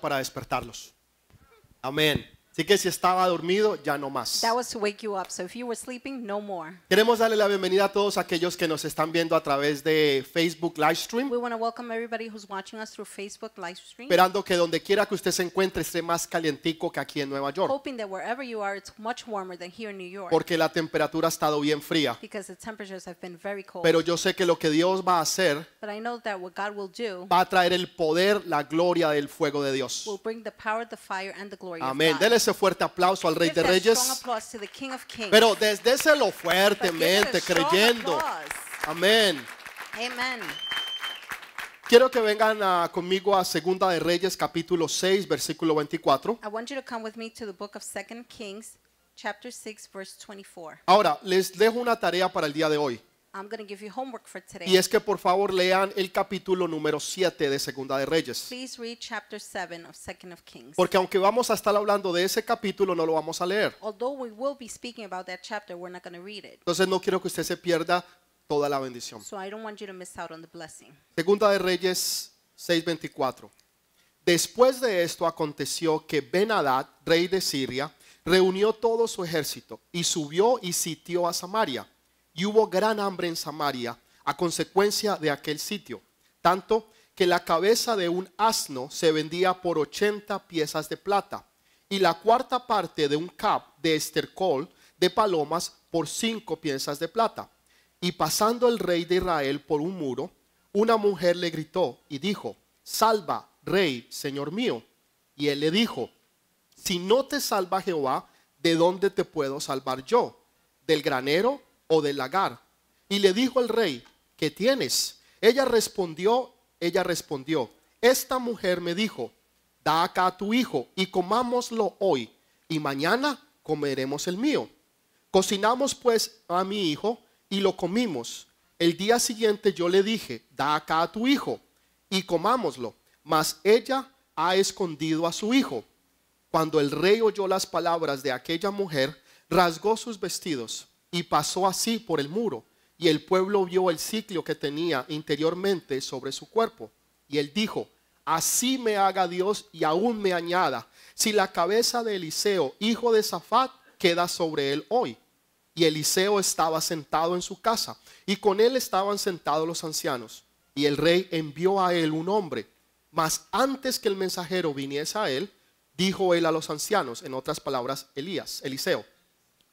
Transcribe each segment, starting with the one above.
para despertarlos. Amén. Así que si estaba dormido, ya no más. Queremos darle la bienvenida a todos aquellos que nos están viendo a través de Facebook Livestream. Esperando que donde quiera que usted se encuentre esté más calientico que aquí en Nueva York. Porque la temperatura ha estado bien fría. Pero yo sé que lo que Dios va a hacer va a traer el poder, la gloria del fuego de Dios. Amén fuerte aplauso al Rey de Reyes. Pero lo fuertemente, creyendo. Amén. Quiero que vengan ah, conmigo a Segunda de Reyes capítulo 6 versículo 24. Ahora les dejo una tarea para el día de hoy. Y es que por favor lean el capítulo número 7 de Segunda de Reyes. Please read chapter of Second of Kings. Porque aunque vamos a estar hablando de ese capítulo, no lo vamos a leer. Although we will be speaking about that chapter, we're not going to read it. Entonces no quiero que usted se pierda toda la bendición. So I don't want you to miss out on the blessing. Segunda de Reyes 6:24. Después de esto aconteció que Ben-Hadad, rey de Siria, reunió todo su ejército y subió y sitió a Samaria y hubo gran hambre en Samaria a consecuencia de aquel sitio, tanto que la cabeza de un asno se vendía por ochenta piezas de plata y la cuarta parte de un cap de estercol de palomas por cinco piezas de plata. Y pasando el rey de Israel por un muro, una mujer le gritó y dijo, salva, rey, señor mío. Y él le dijo, si no te salva Jehová, ¿de dónde te puedo salvar yo? ¿Del granero o del lagar. Y le dijo el rey, ¿qué tienes? Ella respondió, ella respondió, esta mujer me dijo, da acá a tu hijo y comámoslo hoy y mañana comeremos el mío. Cocinamos pues a mi hijo y lo comimos. El día siguiente yo le dije, da acá a tu hijo y comámoslo. Mas ella ha escondido a su hijo. Cuando el rey oyó las palabras de aquella mujer, rasgó sus vestidos y pasó así por el muro. Y el pueblo vio el ciclo que tenía interiormente sobre su cuerpo. Y él dijo, así me haga Dios y aún me añada, si la cabeza de Eliseo, hijo de Safat, queda sobre él hoy. Y Eliseo estaba sentado en su casa, y con él estaban sentados los ancianos. Y el rey envió a él un hombre, mas antes que el mensajero viniese a él, dijo él a los ancianos, en otras palabras, Elías, Eliseo,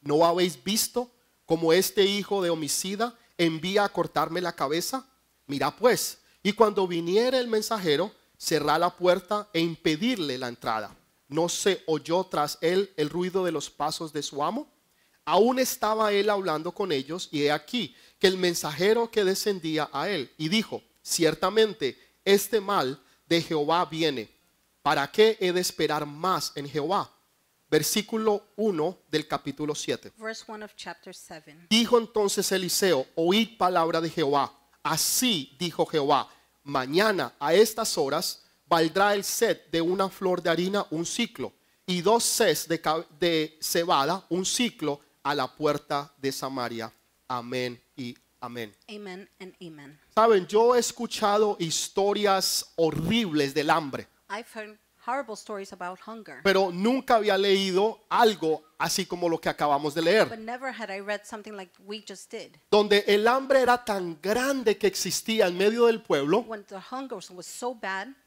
¿no habéis visto como este hijo de homicida envía a cortarme la cabeza? Mira pues, y cuando viniera el mensajero, cerrá la puerta e impedirle la entrada. ¿No se oyó tras él el ruido de los pasos de su amo? Aún estaba él hablando con ellos y he aquí que el mensajero que descendía a él y dijo, ciertamente este mal de Jehová viene. ¿Para qué he de esperar más en Jehová? versículo 1 del capítulo 7. Dijo entonces Eliseo, oíd palabra de Jehová. Así dijo Jehová, mañana a estas horas valdrá el set de una flor de harina un ciclo y dos ses de, de cebada un ciclo a la puerta de Samaria. Amén y amén. Saben, yo he escuchado historias horribles del hambre. Pero nunca había leído algo así como lo que acabamos de leer, donde el hambre era tan grande que existía en medio del pueblo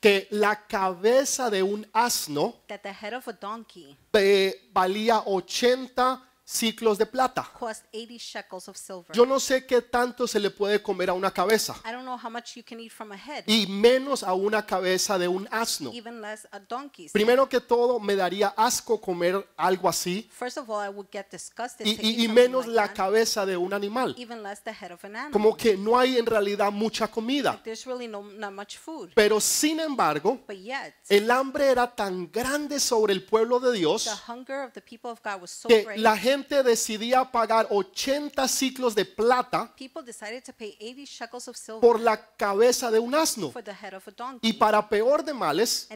que la cabeza de un asno valía 80 ciclos de plata. Yo no sé qué tanto se le puede comer a una cabeza. Y menos a una cabeza de un asno. Primero que todo, me daría asco comer algo así. y, menos la cabeza de un animal. Como que no hay en realidad mucha comida. Pero sin embargo, el hambre era tan grande sobre el pueblo de Dios que la gente decidía pagar 80 ciclos de plata por la cabeza de un asno. Y para peor de males,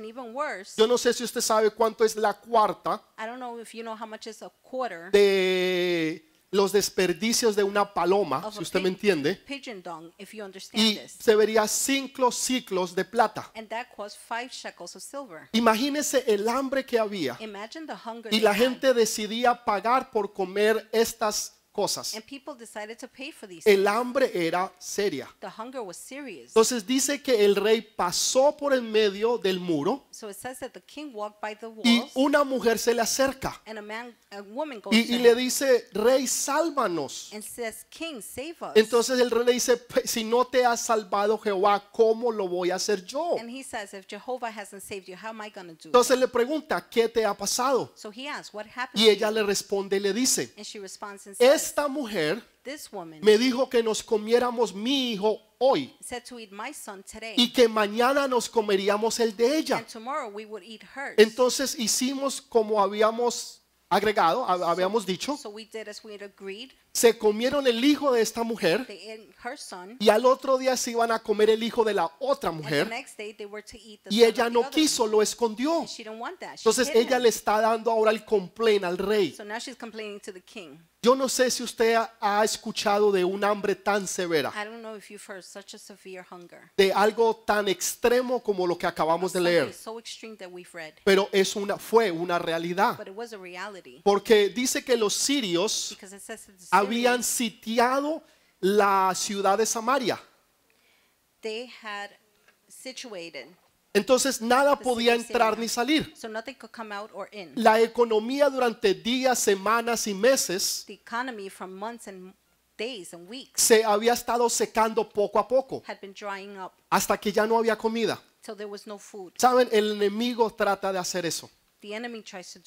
yo no sé si usted sabe cuánto es la cuarta de los desperdicios de una paloma, si usted me entiende, y se vería cinco ciclos de plata. Imagínese el hambre que había y la gente decidía pagar por comer estas cosas. El hambre era seria. Entonces dice que el rey pasó por el medio del muro y una mujer se le acerca y, le dice, rey, sálvanos. Entonces el rey le dice, si no te has salvado Jehová, ¿cómo lo voy a hacer yo? Entonces le pregunta, ¿qué te ha pasado? Y ella le responde y le dice, es esta mujer me dijo que nos comiéramos mi hijo hoy y que mañana nos comeríamos el de ella. Entonces hicimos como habíamos agregado, habíamos dicho se comieron el hijo de esta mujer y al otro día se iban a comer el hijo de la otra mujer y ella no quiso, lo escondió. Entonces ella le está dando ahora el complain al rey. Yo no sé si usted ha escuchado de un hambre tan severa, de algo tan extremo como lo que acabamos de leer, pero es una, fue una realidad. Porque dice que los sirios habían sitiado la ciudad de Samaria. entonces nada podía entrar ni salir. La economía durante días, semanas y meses se había estado secando poco a poco hasta que ya no había comida. Saben, el enemigo trata de hacer eso.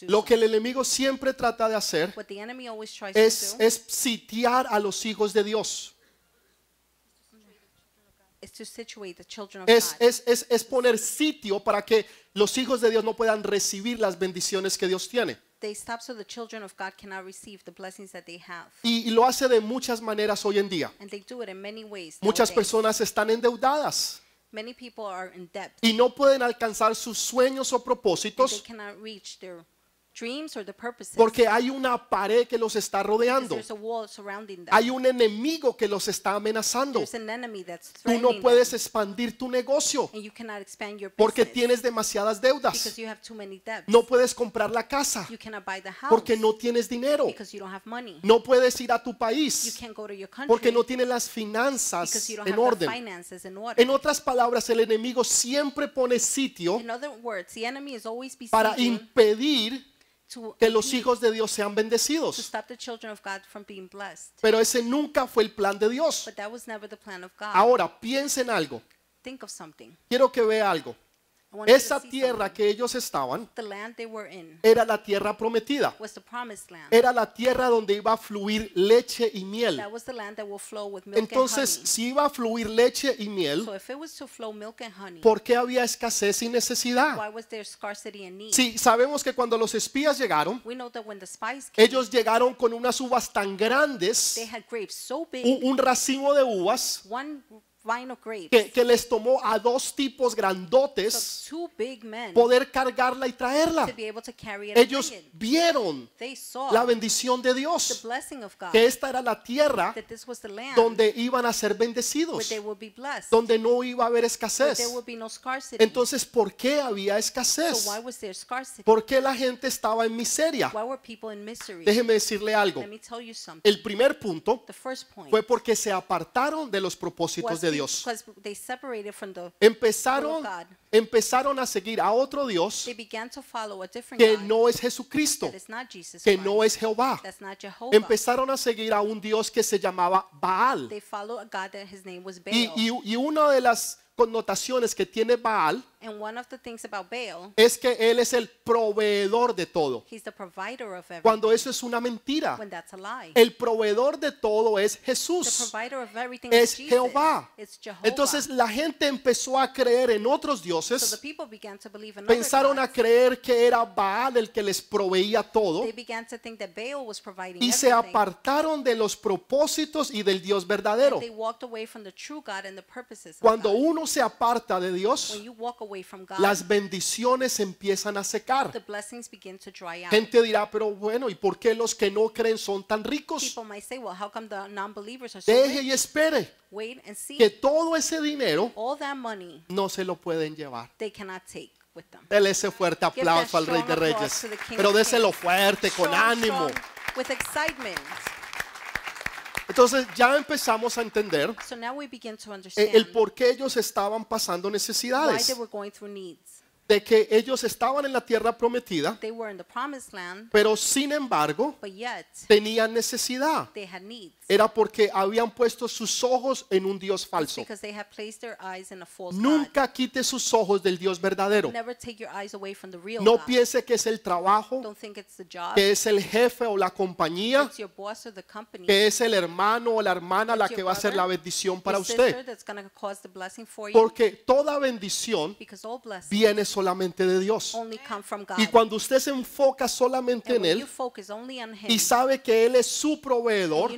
Lo que el enemigo siempre trata de hacer es, sitiar a los hijos de Dios. Es, poner sitio para que los hijos de Dios no puedan recibir las bendiciones que Dios tiene. Y, lo hace de muchas maneras hoy en día. Muchas personas están endeudadas. Many people are in debt. y no pueden alcanzar sus sueños o propósitos reach their porque hay una pared que los está rodeando. Hay un enemigo que los está amenazando. Tú no puedes expandir tu negocio porque tienes demasiadas deudas. No puedes comprar la casa porque no tienes dinero. No puedes ir a tu país porque no tienes las finanzas en orden. En otras palabras, el enemigo siempre pone sitio para impedir que los hijos de Dios sean bendecidos. Pero ese nunca fue el plan de Dios. Ahora piensen en algo. Quiero que vea algo. Esa tierra que ellos estaban era la tierra prometida. Era la tierra donde iba a fluir leche y miel. Entonces, si iba a fluir leche y miel, ¿por qué había escasez y necesidad? Si sabemos que cuando los espías llegaron, ellos llegaron con unas uvas tan grandes, un racimo de uvas, que, les tomó a dos tipos grandotes poder cargarla y traerla. Ellos vieron la bendición de Dios, que esta era la tierra donde iban a ser bendecidos, donde no iba a haber escasez. Entonces, ¿por qué había escasez? ¿Por qué la gente estaba en miseria? Déjeme decirle algo. El primer punto fue porque se apartaron de los propósitos de Dios. Empezaron, empezaron a seguir a otro Dios que no es Jesucristo, que no es Jehová. Empezaron a seguir a un Dios que se llamaba Baal. Y, y, y una de las connotaciones que tiene Baal es que él es el proveedor de todo. Cuando eso es una mentira. El proveedor de todo es Jesús. es Jehová. Entonces la gente empezó a creer en otros dioses. Pensaron a creer que era Baal el que les proveía todo. y se apartaron de los propósitos y del Dios verdadero. Cuando uno se aparta de Dios, las bendiciones empiezan a secar. Gente dirá, pero bueno, ¿y por qué los que no creen son tan ricos? Deje y espere que todo ese dinero no se lo pueden llevar. él ese fuerte aplauso al Rey de Reyes, pero déselo fuerte, con ánimo. Entonces ya empezamos a entender eh, el por qué ellos estaban pasando necesidades, de que ellos estaban en la tierra prometida, pero sin embargo tenían necesidad era porque habían puesto sus ojos en un Dios falso. Nunca quite sus ojos del Dios verdadero. No piense que es el trabajo, que es el jefe o la compañía, que es el hermano o la hermana la que va a ser la bendición para usted. Porque toda bendición viene solamente de Dios. Y cuando usted se enfoca solamente en Él y sabe que Él es su proveedor,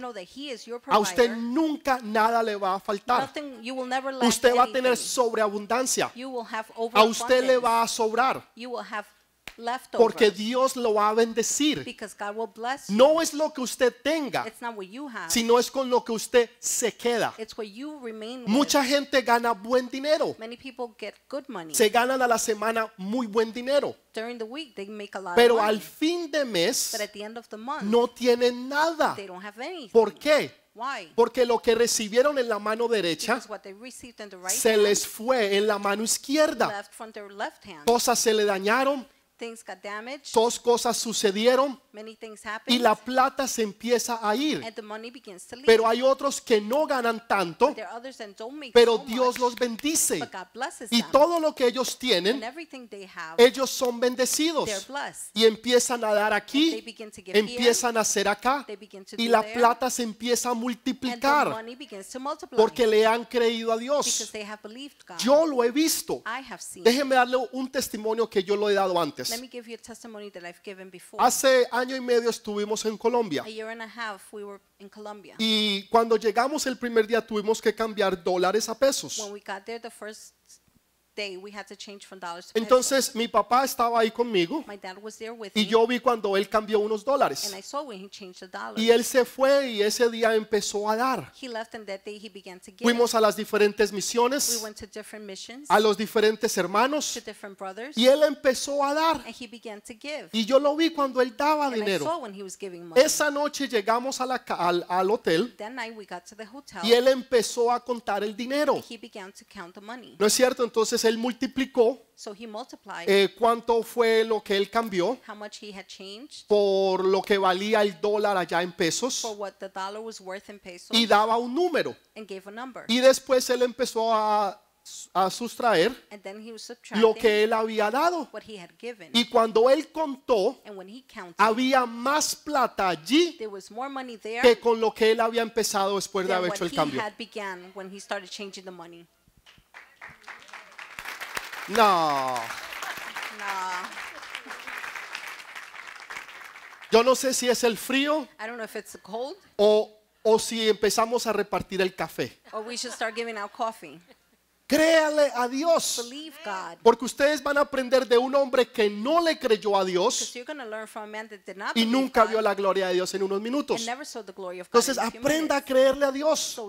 a usted nunca nada le va a faltar. usted va a tener sobreabundancia. a usted le va a sobrar. Porque Dios lo va a bendecir. No es lo que usted tenga, sino es con lo que usted se queda. Mucha gente gana buen dinero. Se ganan a la semana muy buen dinero. Pero al fin de mes no tienen nada. ¿Por qué? Porque lo que recibieron en la mano derecha se les fue en la mano izquierda. Cosas se le dañaron, Dos cosas sucedieron y la plata se empieza a ir. Pero hay otros que no ganan tanto, pero Dios los bendice. Y todo lo que ellos tienen, ellos son bendecidos y empiezan a dar aquí, empiezan a hacer acá y la plata se empieza a multiplicar porque le han creído a Dios. Yo lo he visto. Déjenme darle un testimonio que yo lo he dado antes. Hace año y medio estuvimos en Colombia. Y cuando llegamos el primer día tuvimos que cambiar dólares a pesos. Entonces mi papá estaba ahí conmigo y yo vi cuando él cambió unos dólares. Y él se fue y ese día empezó a dar. Fuimos a las diferentes misiones, a los diferentes hermanos y él empezó a dar. Y yo lo vi cuando él daba dinero. Esa noche llegamos a la al, hotel y él empezó a contar el dinero. ¿No es cierto? Entonces él multiplicó eh, cuánto fue lo que él cambió por lo que valía el dólar allá en pesos y daba un número. Y después él empezó a a sustraer lo que él había dado. Y cuando él contó, había más plata allí que con lo que él había empezado después de haber hecho el cambio. No. No. Yo no sé si es el frío I don't know if it's cold o, o si empezamos a repartir el café. or we should start giving out coffee. Créale a Dios. Porque ustedes van a aprender de un hombre que no le creyó a Dios y nunca vio la gloria de Dios en unos minutos. Entonces aprenda a creerle a Dios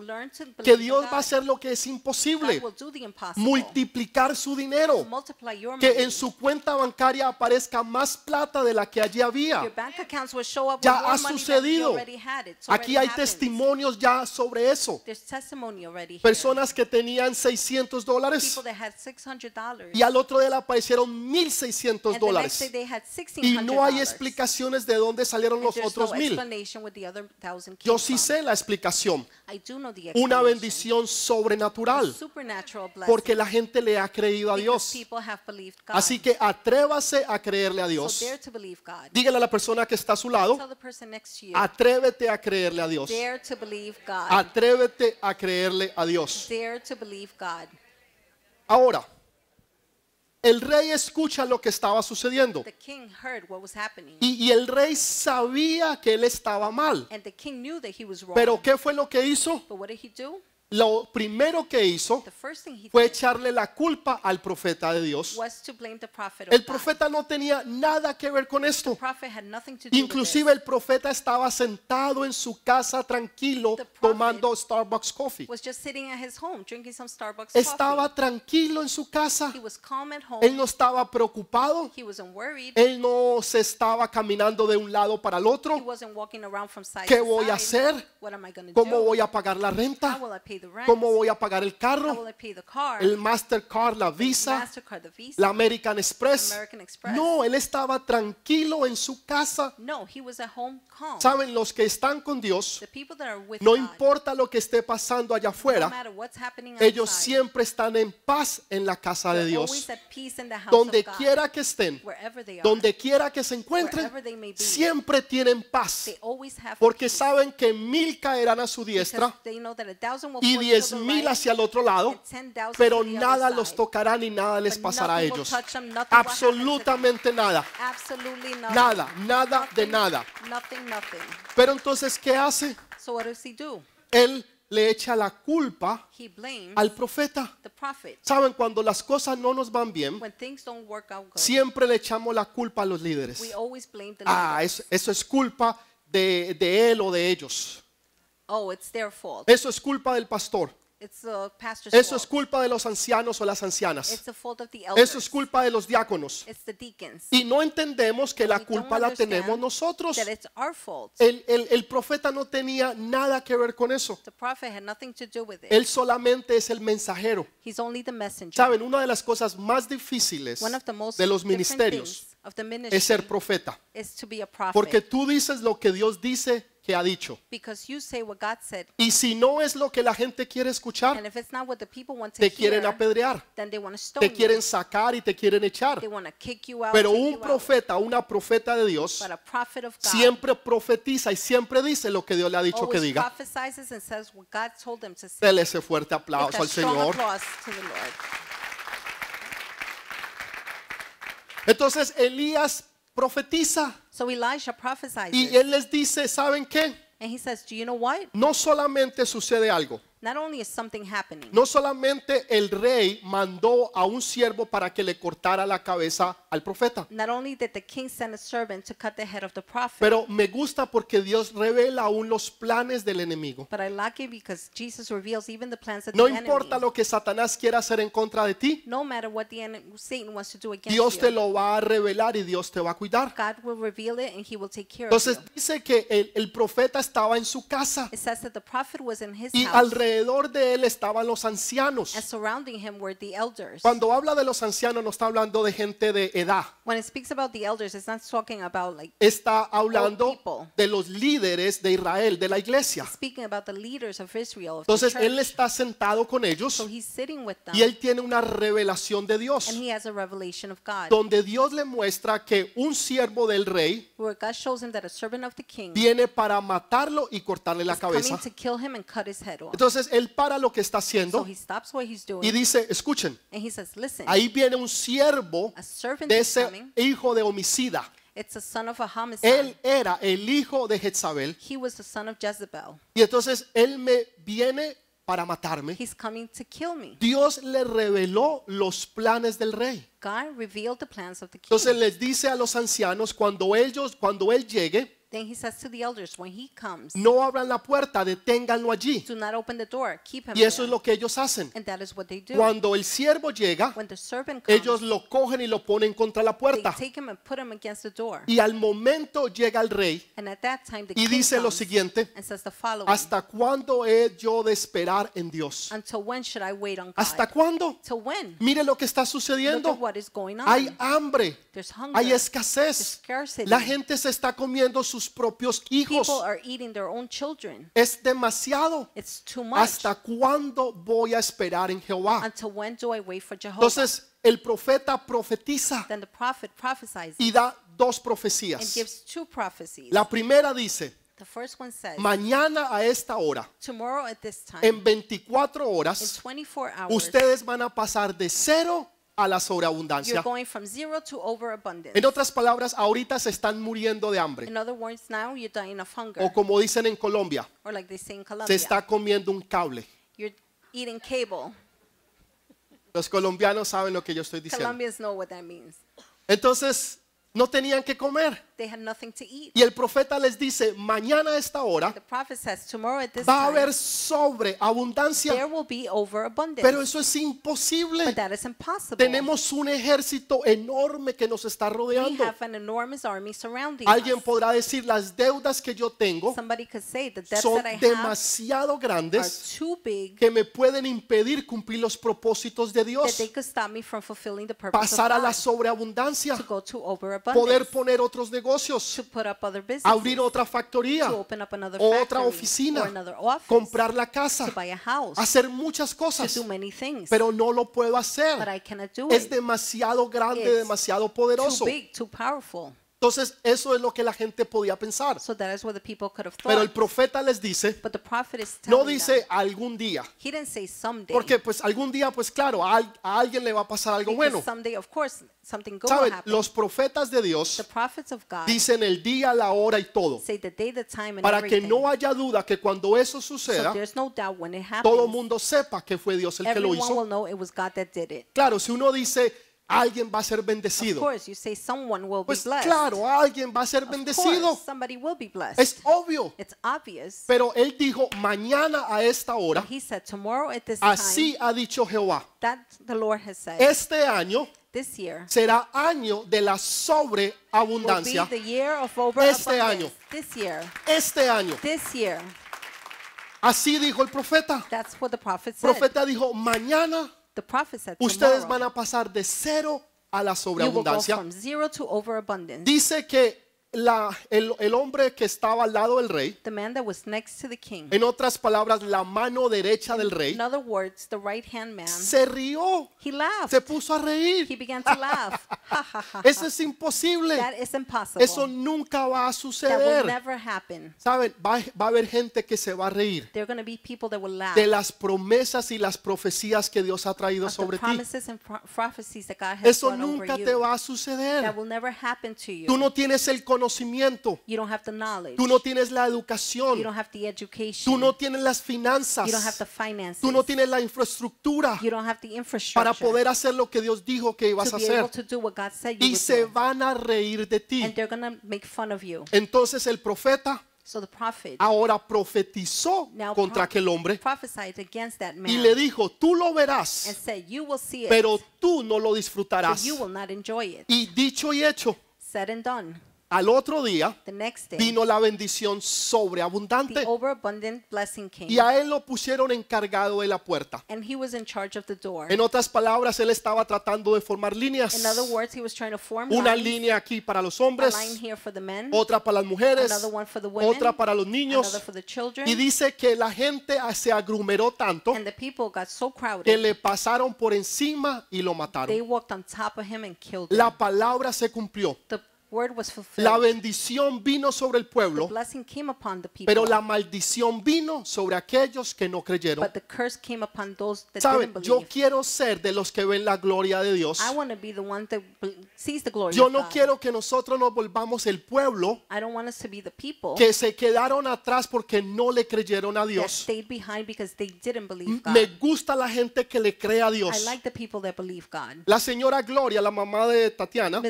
que Dios va a hacer lo que es imposible. Multiplicar su dinero. Que en su cuenta bancaria aparezca más plata de la que allí había. Ya ha sucedido. Aquí hay testimonios ya sobre eso. Personas que tenían 600 y al otro día aparecieron 1.600 dólares. Y no hay explicaciones de dónde salieron los otros 1.000. Yo sí sé la explicación. Una bendición sobrenatural. Porque la gente le ha creído a Dios. Así que atrévase a creerle a Dios. Dígale a la persona que está a su lado, atrévete a creerle a Dios. Atrévete a creerle a Dios. Ahora, el rey escucha lo que estaba sucediendo. Y, el rey sabía que él estaba mal. Pero ¿qué fue lo que hizo? lo primero que hizo fue echarle la culpa al profeta de Dios. El profeta no tenía nada que ver con esto. Inclusive el profeta estaba sentado en su casa tranquilo tomando Starbucks coffee. Estaba tranquilo en su casa. Él no estaba preocupado. Él no se estaba caminando de un lado para el otro. ¿Qué voy a hacer? ¿Cómo voy a pagar la renta? ¿Cómo voy a pagar el carro? El Mastercard, la Visa, la American Express. No, él estaba tranquilo en su casa. Saben, los que están con Dios, no importa lo que esté pasando allá afuera, ellos siempre están en paz en la casa de Dios. Donde quiera que estén, donde quiera que se encuentren, siempre tienen paz. Porque saben que mil caerán a su diestra y y diez mil hacia el otro lado, pero nada los tocará ni nada les pasará a ellos. Absolutamente nada. Nada, nada de nada. Pero entonces, ¿qué hace? Él le echa la culpa al profeta. Saben, cuando las cosas no nos van bien, siempre le echamos la culpa a los líderes. Ah, eso, es culpa de, de él o de ellos. Oh, it's their fault. Eso es culpa del pastor. Eso es culpa de los ancianos o las ancianas. Eso es culpa de los diáconos. Y no entendemos que la culpa la tenemos nosotros. El, profeta no tenía nada que ver con eso. Él solamente es el mensajero. Saben, una de las cosas más difíciles de los ministerios es ser profeta. Porque tú dices lo que Dios dice que ha dicho. Y si no es lo que la gente quiere escuchar, te quieren apedrear, te quieren sacar y te quieren echar. Pero un profeta, una profeta de Dios, siempre profetiza y siempre dice lo que Dios le ha dicho que diga. Dele ese fuerte aplauso al Señor. Entonces Elías profetiza. Y él les dice, ¿saben qué? No solamente sucede algo. No solamente el rey mandó a un siervo para que le cortara la cabeza al profeta. Pero me gusta porque Dios revela aún los planes del enemigo. no importa lo que Satanás quiera hacer en contra de ti. Dios te lo va a revelar y Dios te va a cuidar. Entonces dice que el, profeta estaba en su casa. y alrededor de él estaban los ancianos. Cuando habla de los ancianos no está hablando de gente de Está hablando de los líderes de Israel, de la iglesia. Entonces él está sentado con ellos y él tiene una revelación de Dios, donde Dios le muestra que un siervo del rey viene para matarlo y cortarle la cabeza. Entonces él para lo que está haciendo y dice, escuchen, ahí viene un siervo de ese hijo de homicida. Él era el hijo de Jezabel. Y entonces él me viene para matarme. Dios le reveló los planes del rey. Entonces les dice a los ancianos cuando ellos cuando él llegue Then he says to the elders, when he comes, no abran la puerta, deténganlo allí. Do not open the door, keep him y eso there. es lo que ellos hacen. And that is what they do. Cuando el siervo llega, When the servant comes, ellos lo cogen y lo ponen contra la puerta. They take him and put him against the door. Y al momento llega el rey and at that time the y king dice lo siguiente, and says the following, ¿hasta cuándo he yo de esperar en Dios? Until when should I wait on God? ¿Hasta cuándo? Till when? Mire lo que está sucediendo. Look at what is going on. Hay hambre, There's hunger, hay escasez, There's scarcity. la gente se está comiendo sus propios hijos. Es demasiado. ¿Hasta cuándo voy a esperar en Jehová? Entonces el profeta profetiza y da dos profecías. La primera dice, mañana a esta hora, en 24 horas, ustedes van a pasar de cero a la sobreabundancia. En otras palabras, ahorita se están muriendo de hambre. O como dicen en Colombia, se está comiendo un cable. Los colombianos saben lo que yo estoy diciendo. Entonces, no tenían que comer. Y el profeta les dice, mañana a esta hora va a haber sobreabundancia. abundancia. Pero eso es imposible. Tenemos un ejército enorme que nos está rodeando. Alguien podrá decir, las deudas que yo tengo son demasiado grandes que me pueden impedir cumplir los propósitos de Dios. Pasar a la sobreabundancia. poder poner otros negocios abrir otra factoría, otra oficina, comprar la casa, hacer muchas cosas, pero no lo puedo hacer. Es demasiado grande, demasiado poderoso. Entonces, eso es lo que la gente podía pensar. Pero el profeta les dice, no dice algún día. Porque pues algún día, pues claro, a, alguien le va a pasar algo bueno. Los profetas de Dios dicen el día, la hora y todo. Para que no haya duda que cuando eso suceda, todo el mundo sepa que fue Dios el que lo hizo. Claro, si uno dice alguien va a ser bendecido. pues claro, alguien va a ser bendecido. es obvio. Pero él dijo, mañana a esta hora, así ha dicho Jehová, este año será año de la sobreabundancia. Este, este año. este año. Así dijo el profeta. El profeta dijo, mañana ustedes van a pasar de cero a la sobreabundancia. Dice que la, el, hombre que estaba al lado del rey, en otras palabras, la mano derecha del rey, se rió, he se puso a reír. He Eso es imposible. Eso nunca va a suceder. will never happen. Saben, va, a haber gente que se va a reír de las promesas y las profecías que Dios ha traído sobre ti. Eso nunca te va a suceder. Tú no tienes el conocimiento conocimiento. Tú no tienes la educación. Tú no tienes las finanzas. Tú no tienes la infraestructura para poder hacer lo que Dios dijo que ibas a hacer. Y se van a reír de ti. Entonces el profeta ahora profetizó contra aquel hombre y le dijo, tú lo verás, pero tú no lo disfrutarás. Y dicho y hecho, Said al otro día vino la bendición sobreabundante y a él lo pusieron encargado de la puerta. En otras palabras, él estaba tratando de formar líneas. Una línea aquí para los hombres, otra para las mujeres, otra para los niños. Y dice que la gente se agrumeró tanto que le pasaron por encima y lo mataron. La palabra se cumplió. La bendición vino sobre el pueblo, pero la maldición vino sobre aquellos que no creyeron. Yo quiero ser de los que ven la gloria de Dios. Yo no quiero que nosotros nos volvamos el pueblo que se quedaron atrás porque no le creyeron a Dios. Me gusta la gente que le cree a Dios. La señora Gloria, la mamá de Tatiana,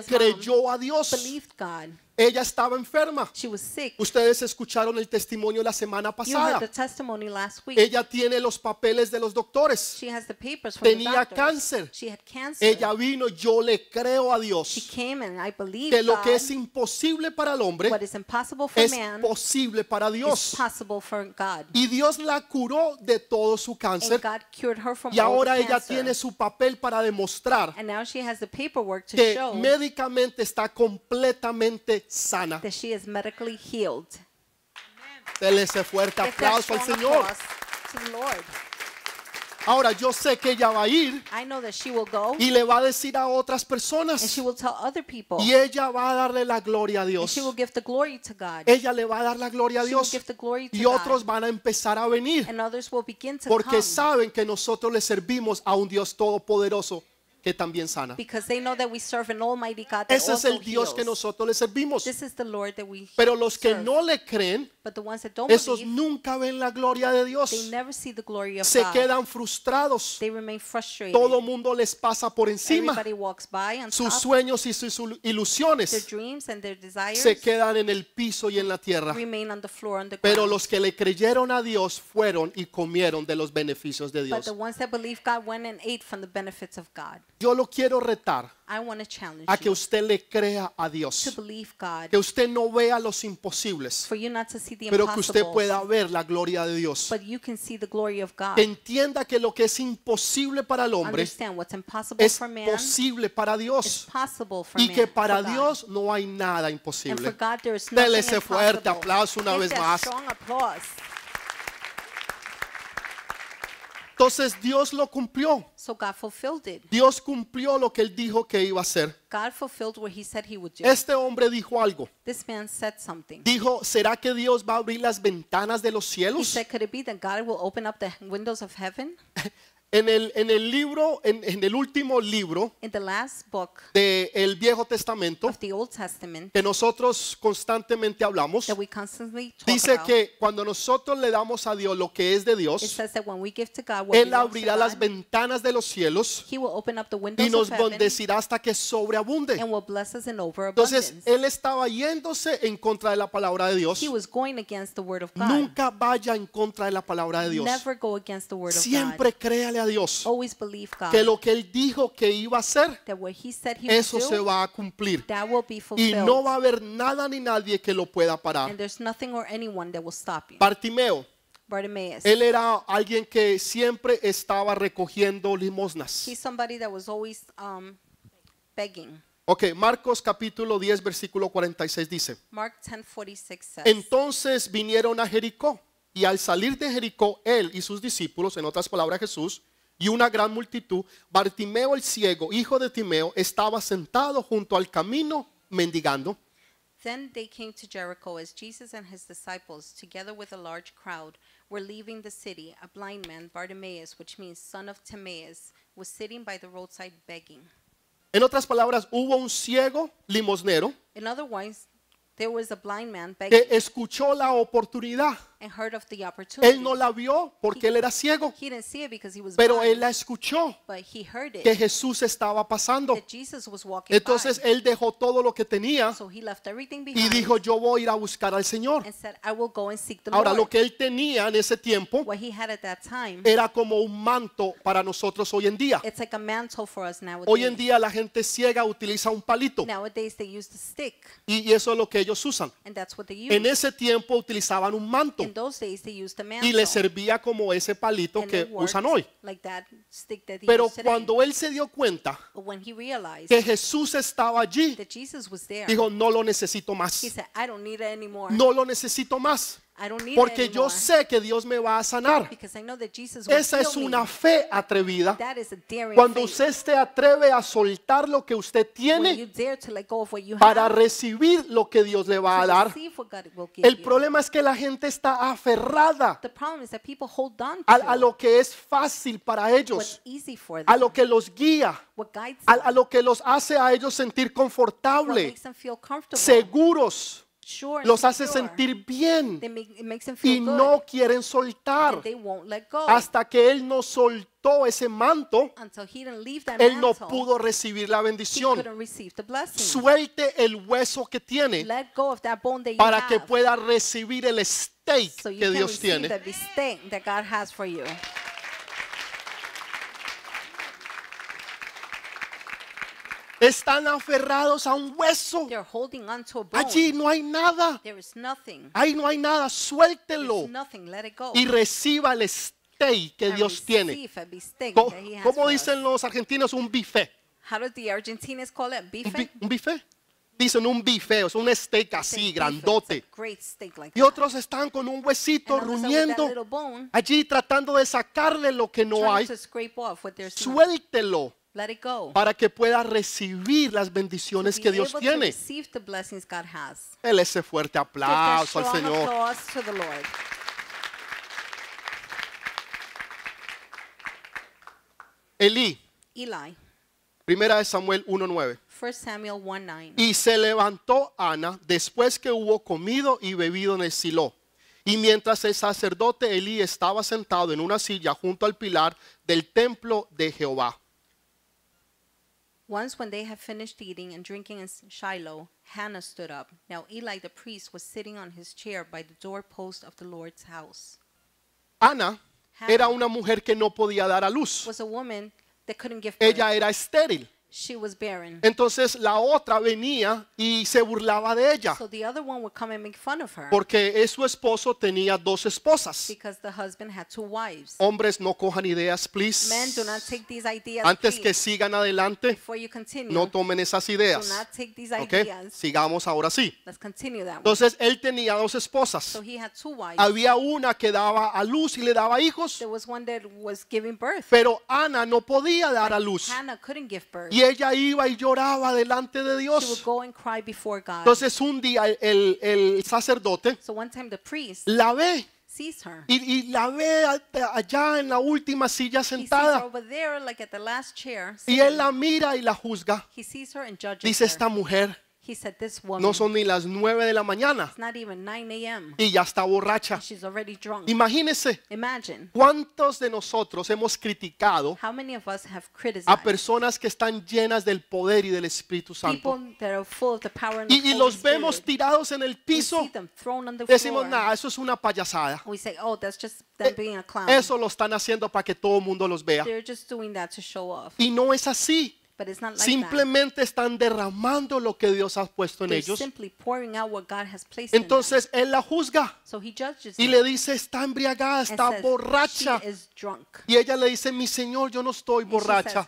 Um, creyó a Dios. Ella estaba enferma. Ustedes escucharon el testimonio la semana pasada. Ella tiene los papeles de los doctores. Tenía cáncer. Ella vino, yo le creo a Dios de que lo que es imposible para el hombre es posible para Dios. Y Dios la curó de todo su cáncer y ahora ella tiene su papel para demostrar que médicamente está completamente sana. That she is fuerte aplauso al Señor. Ahora yo sé que ella va a ir y le va a decir a otras personas y ella va a darle la gloria a Dios. Ella le va a dar la gloria a Dios y otros van a empezar a venir porque saben que nosotros le servimos a un Dios todopoderoso que también sana. Ese es el Dios que nosotros le servimos. Pero los que no le creen, esos nunca ven la gloria de Dios. Se quedan frustrados. Todo mundo les pasa por encima. Sus sueños y sus ilusiones se quedan en el piso y en la tierra. Pero los que le creyeron a Dios fueron y comieron de los beneficios de Dios. Yo lo quiero retar a que usted le crea a Dios. Que usted no vea los imposibles, pero que usted pueda ver la gloria de Dios. entienda que lo que es imposible para el hombre es posible para Dios. Y que para Dios no hay nada imposible. Dele ese fuerte aplauso una vez más. Entonces Dios lo cumplió. Dios cumplió lo que él dijo que iba a hacer. Este hombre dijo algo. Dijo, ¿será que Dios va a abrir las ventanas de los cielos? En el, en el libro, en, en el último libro del Viejo Testamento, que nosotros constantemente hablamos, dice que cuando nosotros le damos a Dios lo que es de Dios, Él abrirá las ventanas de los cielos y nos bendecirá hasta que sobreabunde. Entonces, Él estaba yéndose en contra de la palabra de Dios. Nunca vaya en contra de la palabra de Dios. Siempre créale a Dios. Que lo que Él dijo que iba a hacer, eso se va a cumplir. Y no va a haber nada ni nadie que lo pueda parar. Bartimeo. Él era alguien que siempre estaba recogiendo limosnas. Um, ok, Marcos capítulo 10, versículo 46 dice. Entonces vinieron a Jericó y al salir de Jericó, él y sus discípulos, en otras palabras Jesús, y una gran multitud, Bartimeo el ciego, hijo de Timeo, estaba sentado junto al camino mendigando. Then they came to Jericho as Jesus and his disciples, together with a large crowd, were leaving the city. A blind man, Bartimaeus, which means son of Timaeus, was sitting by the roadside begging. En otras palabras, hubo un ciego limosnero In other words, there was a blind man begging, que escuchó la oportunidad él no la vio porque él era ciego, pero él la escuchó que Jesús estaba pasando. Entonces él dejó todo lo que tenía y dijo, yo voy a ir a buscar al Señor. Ahora, lo que él tenía en ese tiempo era como un manto para nosotros hoy en día. Hoy en día la gente ciega utiliza un palito y eso es lo que ellos usan. En ese tiempo utilizaban un manto y le servía como ese palito que usan hoy. Pero cuando él se dio cuenta que Jesús estaba allí, dijo, no lo necesito más. No lo necesito más. Porque yo sé que Dios me va a sanar. Esa es una fe atrevida. Cuando usted se atreve a soltar lo que usted tiene para recibir lo que Dios le va a dar. El problema es que la gente está aferrada a, lo que es fácil para ellos, a lo que los guía, a, lo que los hace a ellos sentir confortable seguros los hace sentir bien y no quieren soltar hasta que Él no soltó ese manto Él no pudo recibir la bendición suelte el hueso que tiene para que pueda recibir el steak que Dios tiene Están aferrados a un hueso. Allí no hay nada. Ahí no hay nada. Suéltelo. Y reciba el steak que Dios tiene. A ¿Cómo dicen los argentinos un bife. How Un, Bife? Dicen un bife o un steak así, grandote. Y otros están con un huesito ruñendo allí tratando de sacarle lo que no hay. Suéltelo. Let it go. Para que pueda recibir las bendiciones que Dios tiene. Él ese fuerte aplauso al Señor. Elí. Eli. Primera de Samuel 1.9. Y se levantó Ana después que hubo comido y bebido en el silo. Y mientras el sacerdote Elí estaba sentado en una silla junto al pilar del templo de Jehová. Once, when they had finished eating and drinking in Shiloh, Hannah stood up. Now, Eli the priest was sitting on his chair by the doorpost of the Lord's house. Ana era una mujer que no podía dar a luz. was a woman that couldn't give birth. Ella era estéril. Entonces la otra venía y se burlaba de ella. Porque su esposo tenía dos esposas. Hombres no cojan ideas, please. Antes que sigan adelante, no tomen esas ideas. okay? Sigamos ahora sí. Entonces él tenía dos esposas. Había una que daba a luz y le daba hijos. There was one that was giving birth. Pero Ana no podía dar a luz ella iba y lloraba delante de Dios. Entonces un día el, el sacerdote la ve. Y, y, la ve allá en la última silla sentada. y él la mira y la juzga. Dice esta mujer no son ni las 9 de la mañana y ya está borracha. imagínense Imagínese cuántos de nosotros hemos criticado a personas que están llenas del poder y del Espíritu Santo. Y, los vemos tirados en el piso. Decimos, nada, eso es una payasada. Eso lo están haciendo para que todo el mundo los vea. Y no es así. Simplemente están derramando lo que Dios ha puesto en ellos. Entonces él la juzga y le dice, está embriagada, está borracha. Y ella le dice, mi Señor, yo no estoy borracha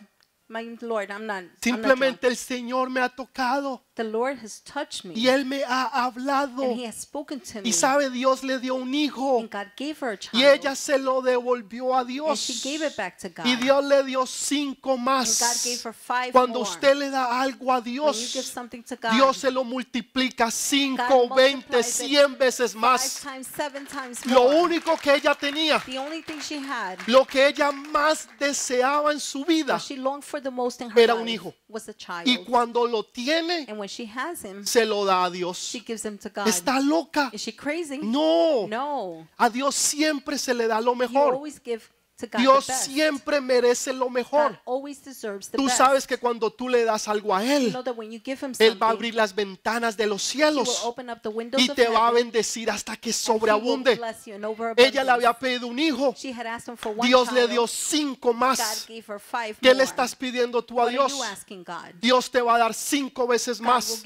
my Lord, I'm not, Simplemente I'm not el Señor me ha tocado. The Lord has touched me. Y Él me ha hablado. And he has spoken to me. Y sabe, Dios le dio un hijo. And God gave her a child. Y ella se lo devolvió a Dios. And she gave it back to God. Y Dios le dio cinco más. And God gave her five Cuando more. usted le da algo a Dios, When you give something to God, Dios se lo multiplica cinco, veinte, cien veces más. Times, seven times more. Lo único que ella tenía, the only thing she had, lo que ella más deseaba en su vida, she longed for era un hijo. Y cuando lo tiene, se lo da a Dios. Está loca. No. No. A Dios siempre se le da lo mejor. Dios siempre merece lo mejor. Tú sabes que cuando tú le das algo a Él, Él va a abrir las ventanas de los cielos y te va a bendecir hasta que sobreabunde. Ella le había pedido un hijo. Dios le dio cinco más. ¿Qué le estás pidiendo tú a Dios? Dios te va a dar cinco veces más,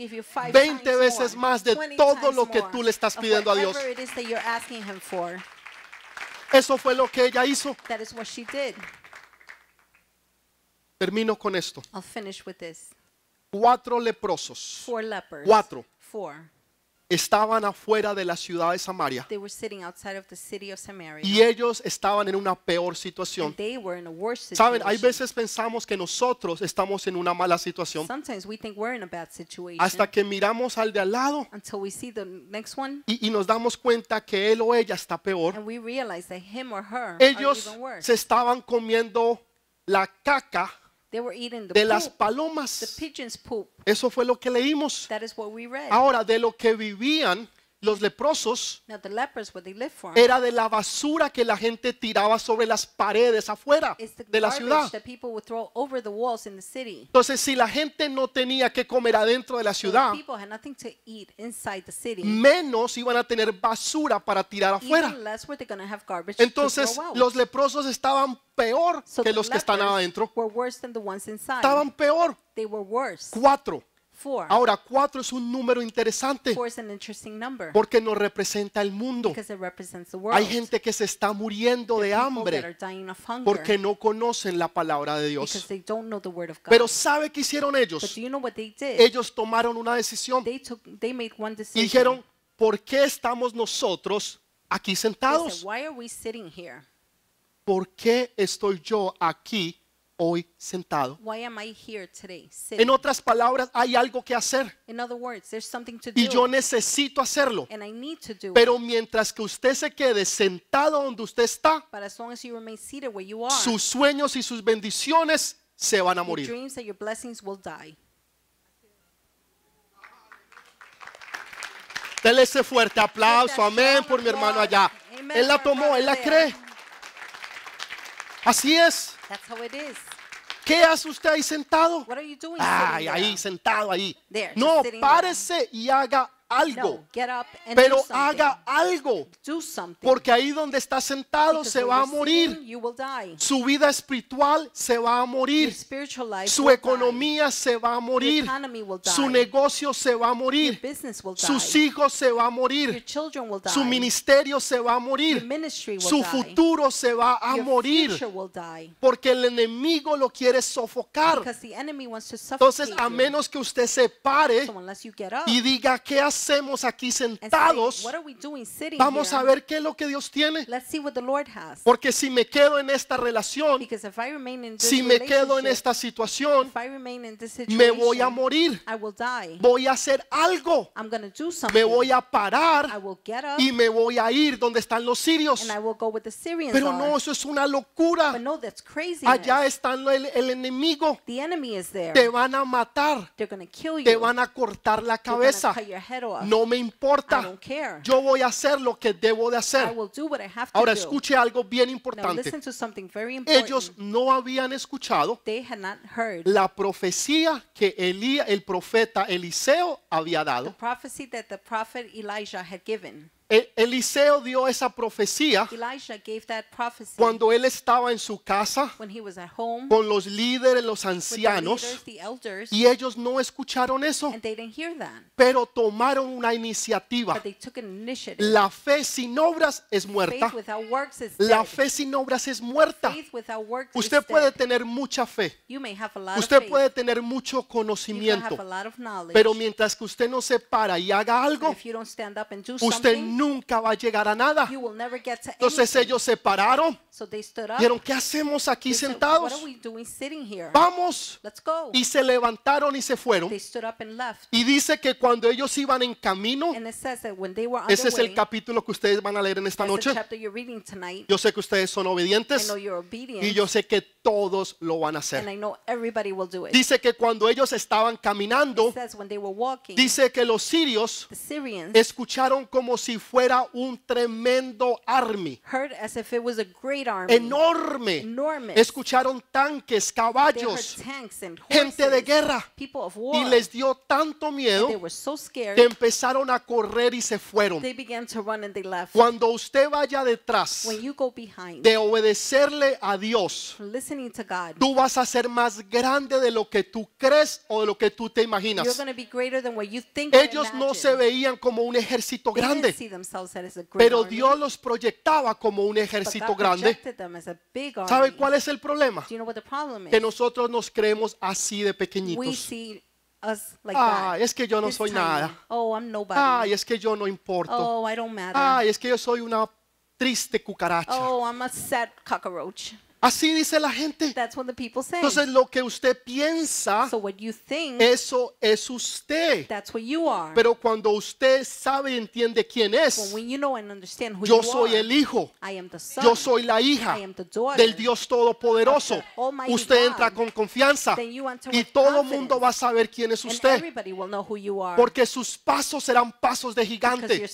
veinte veces más de todo lo que tú le estás pidiendo a Dios. Eso fue lo que ella hizo. That is what she did. Termino con esto. I'll finish with this. Cuatro leprosos. Four lepers. Cuatro. Four estaban afuera de la ciudad de Samaria. Y ellos estaban en una peor situación. Saben, hay veces pensamos que nosotros estamos en una mala situación hasta que miramos al de al lado y, nos damos cuenta que él o ella está peor. Ellos se estaban comiendo la caca de las palomas. Eso fue lo que leímos. Ahora, de lo que vivían los leprosos era de la basura que la gente tiraba sobre las paredes afuera de la ciudad. Entonces, si la gente no tenía que comer adentro de la ciudad, menos iban a tener basura para tirar afuera. Entonces, los leprosos estaban peor que los que están adentro. Estaban peor. Cuatro. Ahora, cuatro es un número interesante porque nos representa el mundo. Hay gente que se está muriendo de hambre porque no conocen la palabra de Dios. Pero ¿sabe qué hicieron ellos? Ellos tomaron una decisión dijeron, ¿por qué estamos nosotros aquí sentados? ¿Por qué estoy yo aquí hoy sentado? En otras palabras, hay algo que hacer. Y yo necesito hacerlo. Pero mientras que usted se quede sentado donde usted está, sus sueños y sus bendiciones se van a morir. dreams Dele ese fuerte aplauso, amén, por mi hermano allá. Él la tomó, él la cree. Así es. That's how ¿Qué hace usted ahí sentado? What Ay, ahí sentado ahí. no, párese y haga algo. pero haga algo. Porque ahí donde está sentado se va a morir. Su vida espiritual se va a morir. Su economía se va a morir. Su negocio se va a morir. Sus hijos se va a morir. Su ministerio se va a morir. Su futuro se va a morir. Porque el enemigo lo quiere sofocar. Entonces, a menos que usted se pare y diga qué hace hacemos aquí sentados, vamos a ver qué es lo que Dios tiene. Porque si me quedo en esta relación, si me quedo en esta situación, me voy a morir. Voy a hacer algo. Me voy a parar y me voy a ir donde están los sirios. Pero no, eso es una locura. Allá está el enemigo. Te van a matar. Te van a cortar la cabeza. No me importa. Yo voy a hacer lo que debo de hacer. Ahora escuche algo bien importante. Ellos no habían escuchado la profecía que Elía, el profeta Eliseo había dado Eliseo dio esa profecía cuando él estaba en su casa con los líderes, los ancianos, y ellos no escucharon eso, pero tomaron una iniciativa. La fe sin obras es muerta. La fe sin obras es muerta. Usted puede tener mucha fe, usted puede tener mucho conocimiento, pero mientras que usted no se para y haga algo, usted no nunca va a llegar a nada. Entonces ellos se pararon. Dijeron, ¿qué hacemos aquí sentados? Vamos. Y se levantaron y se fueron. Y dice que cuando ellos iban en camino, ese es el capítulo que ustedes van a leer en esta noche. Yo sé que ustedes son obedientes y yo sé que todos lo van a hacer. Dice que cuando ellos estaban caminando, dice que los sirios escucharon como si fuera un tremendo army. Heard as if it was a great army. Enorme. Escucharon tanques, caballos, gente de guerra. Y les dio tanto miedo que empezaron a correr y se fueron. Cuando usted vaya detrás de obedecerle a Dios, to God, tú vas a ser más grande de lo que tú crees o de lo que tú te imaginas. Ellos no se veían como un ejército grande. Pero Dios los proyectaba como un ejército grande. ¿Sabe cuál es el problema? Que nosotros nos creemos así de pequeñitos. Ah, es que yo no soy nada. Ah, es que yo no importo. Ah, es que yo soy una triste cucaracha. Oh, Así dice la gente. Entonces lo que usted piensa, eso es usted. Pero cuando usted sabe y entiende quién es, yo soy el hijo, yo soy la hija del Dios Todopoderoso. Usted entra con confianza y todo el mundo va a saber quién es usted. Porque sus pasos serán pasos de gigante.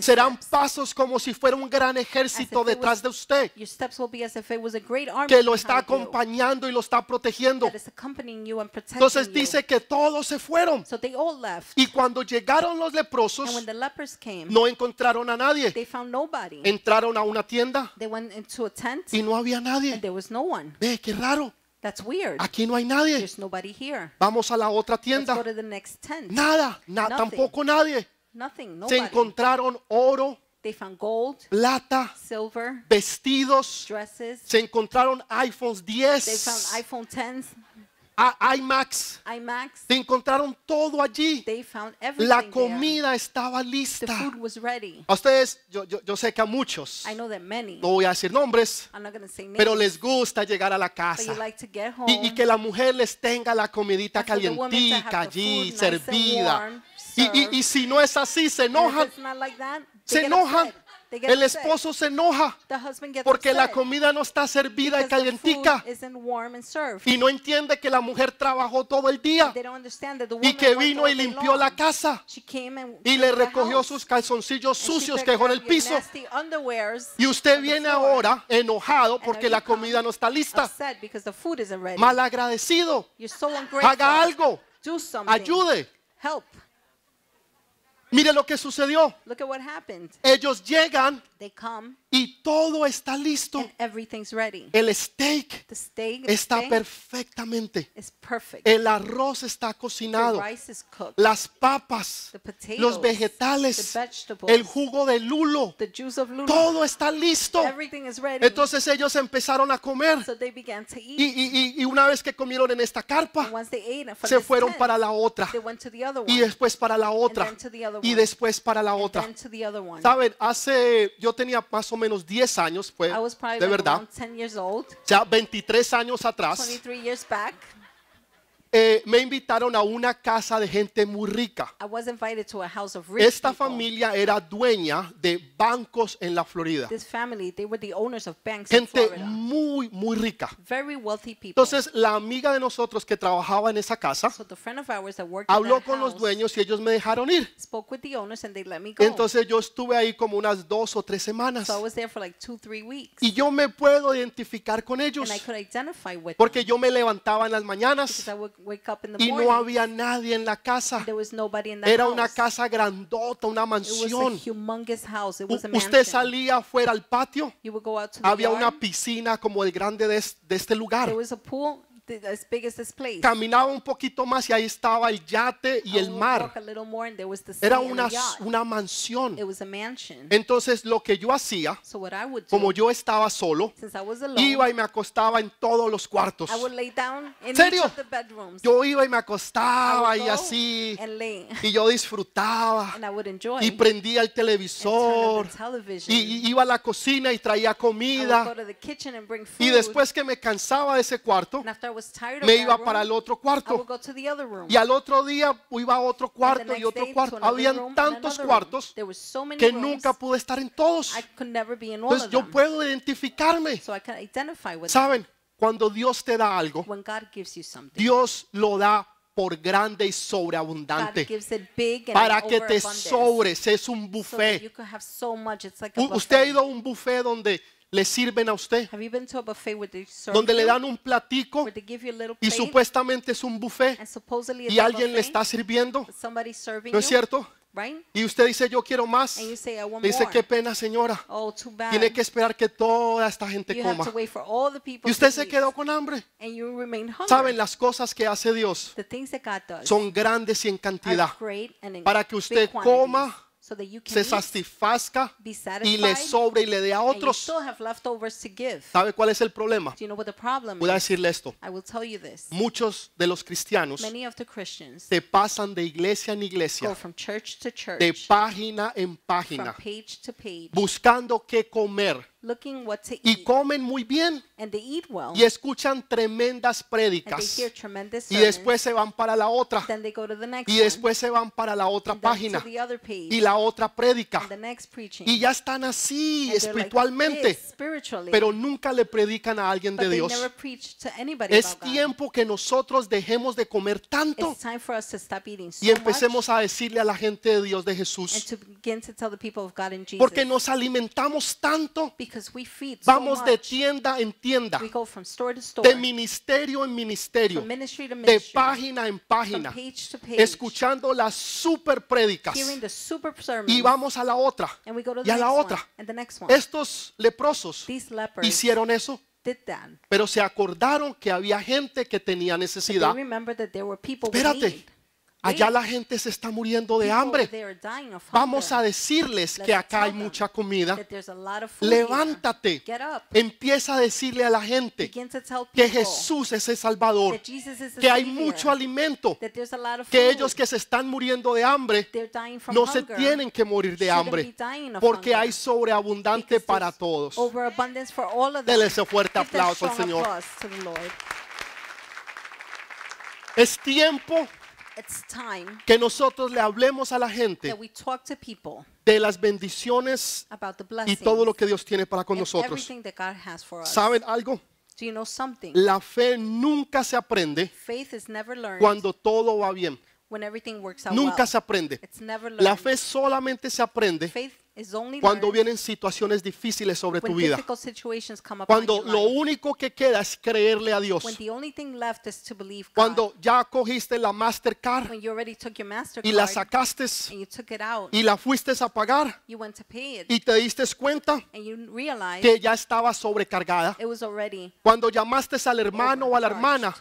serán pasos como si fuera un gran ejército detrás de usted que lo está acompañando y lo está protegiendo. Entonces dice que todos se fueron. Y cuando llegaron los leprosos, no encontraron a nadie. Entraron a una tienda y no había nadie. Ve, qué raro. Aquí no hay nadie. Vamos a la otra tienda. Nada, tampoco nadie. Se encontraron oro, They gold, plata, silver, vestidos. Se encontraron iPhones 10. iPhone IMAX. IMAX. encontraron todo allí. la comida estaba lista. food was ready. A ustedes, yo, sé que a muchos, no voy a decir nombres, pero les gusta llegar a la casa y, que la mujer les tenga la comidita caliente allí, servida. y, si no es así, se enojan se enojan. El esposo se enoja porque la comida no está servida y calientica y no entiende que la mujer trabajó todo el día y que vino y limpió la casa y le recogió sus calzoncillos sucios que dejó en el piso y usted viene ahora enojado porque la comida no está lista mal agradecido haga algo ayude Mire lo que sucedió. Ellos llegan They come, y todo está listo. And everything's ready. El steak, the steak está steak perfectamente. Is perfect. El arroz está cocinado. The rice is cooked. Las papas, the potatoes, los vegetales, the el jugo de lulo, the juice of lulo. Todo está listo. Everything is ready. Entonces ellos empezaron a comer. So they began to eat. Y, y, y, una vez que comieron en esta carpa, once they ate se fueron tent, para la otra. They went to the other one. Y después para la otra. And then to the other one. Y después para la otra. And then to the other one. Saben, hace yo tenía más o menos 10 años, fue de verdad, ya 23 años atrás, eh, me invitaron a una casa de gente muy rica. Esta familia era dueña de bancos en la Florida. gente muy, muy rica. Entonces, la amiga de nosotros que trabajaba en esa casa habló con los dueños y ellos me dejaron ir. Entonces, yo estuve ahí como unas dos o tres semanas. Y yo me puedo identificar con ellos. porque yo me levantaba en las mañanas y no había nadie en la casa. Era una casa grandota, una mansión. Usted salía fuera al patio. Había una piscina como el grande de este lugar. Caminaba un poquito más y ahí estaba el yate y el mar. Era una, una mansión. Entonces lo que yo hacía, como yo estaba solo, iba y me acostaba en todos los cuartos. ¿Serio? Yo iba y me acostaba y así. Y yo disfrutaba. Y prendía el televisor. Y, iba a la cocina y traía comida. Y después que me cansaba de ese cuarto, me iba para el otro cuarto. Y al otro día iba a otro cuarto y otro cuarto. Habían tantos cuartos que nunca pude estar en todos. Entonces yo puedo identificarme. ¿Saben? Cuando Dios te da algo, Dios lo da por grande y sobreabundante para que te sobres es un buffet usted ha ido a un buffet donde le sirven a usted. Donde le dan un platico y supuestamente es un buffet y alguien le está sirviendo. ¿No es cierto? Y usted dice, yo quiero más. dice, qué pena, señora. Oh, Tiene que esperar que toda esta gente coma. Y usted se quedó con hambre. Saben, las cosas que hace Dios son grandes y en cantidad. Para que usted coma se satisfazca y le sobre y le dé a otros. ¿Sabe cuál es el problema? Voy a decirle esto. Muchos de los cristianos se pasan de iglesia en iglesia, de página en página, buscando qué comer y comen muy bien y escuchan tremendas prédicas y después se van para la otra y después se van para la otra página y la otra prédica y ya están así espiritualmente pero nunca le predican a alguien de Dios. Es tiempo que nosotros dejemos de comer tanto y empecemos a decirle a la gente de Dios de Jesús porque nos alimentamos tanto Vamos de tienda en tienda, de ministerio en ministerio, de página en página, escuchando las super prédicas. Y vamos a la otra y a la otra. Estos leprosos hicieron eso. Pero se acordaron que había gente que tenía necesidad. Espérate, Allá la gente se está muriendo de hambre. Vamos a decirles que acá hay mucha comida. Levántate. Empieza a decirle a la gente que Jesús es el Salvador. Que hay mucho alimento. Que ellos que se están muriendo de hambre no se tienen que morir de hambre. Porque hay sobreabundante para todos. Dele ese fuerte aplauso al Señor. Es tiempo que nosotros le hablemos a la gente de las bendiciones y todo lo que Dios tiene para con nosotros. ¿Saben algo? La fe nunca se aprende cuando todo va bien. Nunca se aprende. La fe solamente se aprende cuando vienen situaciones difíciles sobre tu vida. Cuando lo único que queda es creerle a Dios. Cuando ya cogiste la Mastercard y la sacaste y la fuiste a pagar y te diste cuenta que ya estaba sobrecargada. Cuando llamaste al hermano o a la hermana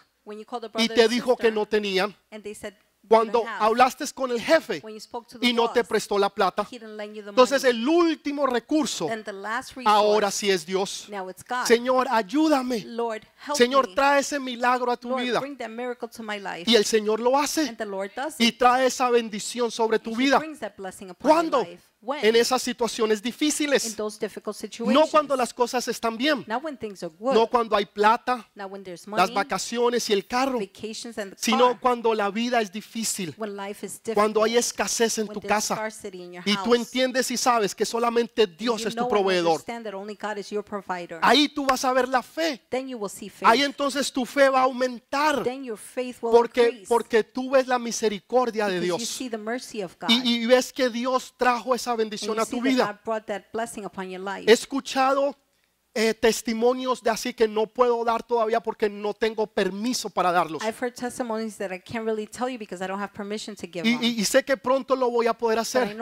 y te dijo que no tenían cuando hablaste con el jefe y no te prestó la plata. Entonces el último recurso ahora sí es Dios. Señor, ayúdame. Señor, trae ese milagro a tu vida. Y el Señor lo hace. Y trae esa bendición sobre tu vida. ¿Cuándo? en esas situaciones difíciles. No cuando las cosas están bien. No cuando hay plata, las vacaciones y el carro. Sino cuando la vida es difícil difícil, cuando hay escasez en tu casa y tú entiendes y sabes que solamente Dios es tu proveedor, ahí tú vas a ver la fe. Ahí entonces tu fe va a aumentar porque, porque tú ves la misericordia de Dios y, y ves que Dios trajo esa bendición a tu vida. He escuchado eh, testimonios de así que no puedo dar todavía porque no tengo permiso para darlos. Y, sé que pronto lo voy a poder hacer.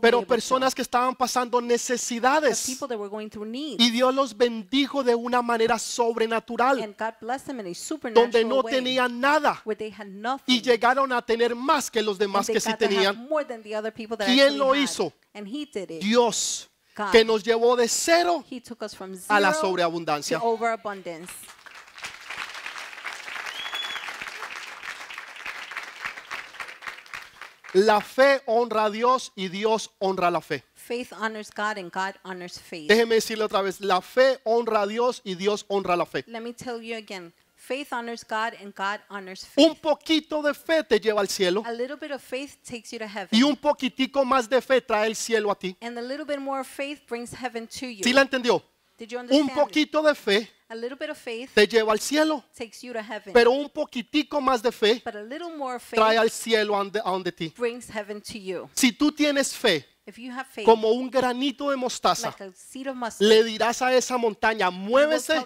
Pero personas que estaban pasando necesidades y Dios los bendijo de una manera sobrenatural, donde no tenían nada y llegaron a tener más que los demás que sí tenían. ¿Quién lo hizo? Dios que nos llevó de cero a la sobreabundancia. La fe honra a Dios y Dios honra la fe. Déjeme decirle otra vez, la fe honra a Dios y Dios honra la fe. Let me tell you Faith honors God and God honors faith. Un poquito de fe te lleva al cielo. A little bit of faith takes you to heaven. Y un poquitico más de fe trae el cielo a ti. And a little bit more faith brings heaven to you. ¿Sí la entendió? Did you understand? Un poquito de fe a little bit of faith te lleva al cielo. Takes you to heaven. Pero un poquitico más de fe but a little more faith trae al cielo a donde ti. Brings heaven to you. Si tú tienes fe como un granito de mostaza, le dirás a esa montaña, muévese,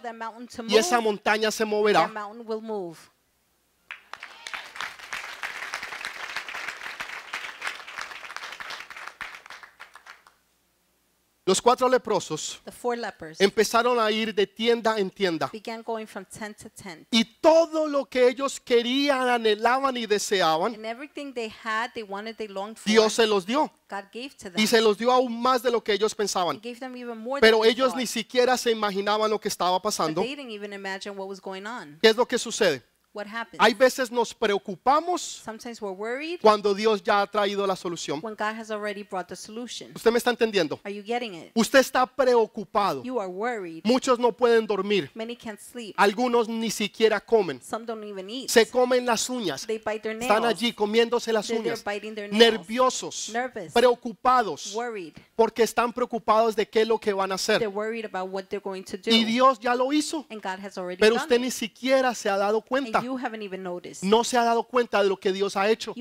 y esa montaña se moverá. Los cuatro leprosos empezaron a ir de tienda en tienda. Y todo lo que ellos querían, anhelaban y deseaban, Dios se los dio. Y se los dio aún más de lo que ellos pensaban. Pero ellos ni siquiera se imaginaban lo que estaba pasando. ¿Qué es lo que sucede? Hay veces nos preocupamos cuando Dios ya ha traído la solución. when God has the ¿Usted me está entendiendo? Are you it? Usted está preocupado. You are Muchos no pueden dormir. Many can't sleep. Algunos ni siquiera comen. don't even eat. Se comen las uñas. Están allí comiéndose las uñas. Nerviosos. Nervous. Preocupados. Worried. Porque están preocupados de qué es lo que van a hacer. about what going to do. Y Dios ya lo hizo. And God has Pero usted ni siquiera se ha dado cuenta no se ha dado cuenta de lo que Dios ha hecho.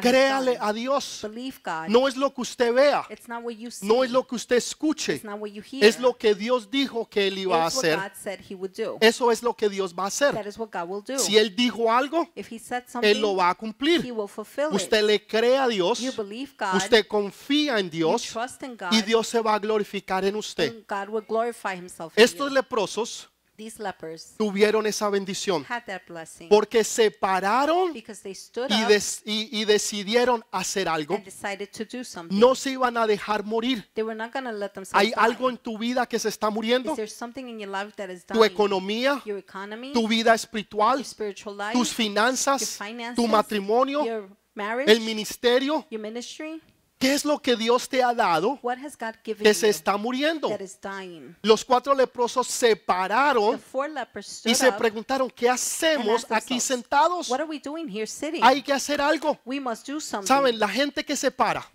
Créale a Dios. No es lo que usted vea. No es lo que usted escuche. Es lo que Dios dijo que él iba a hacer. Eso es lo que Dios va a hacer. Si él dijo algo, él lo va a cumplir. usted le cree a Dios. Usted confía en Dios. Y Dios se va a glorificar en usted. Estos leprosos tuvieron esa bendición porque se pararon y, decidieron hacer algo no se iban a dejar morir hay algo en tu vida que se está muriendo tu economía tu vida espiritual tus finanzas tu matrimonio el ministerio ¿Qué es lo que Dios te ha dado que se está muriendo? Los cuatro leprosos se pararon y se preguntaron, ¿qué hacemos aquí sentados? Hay que hacer algo. ¿Saben? La gente que se para,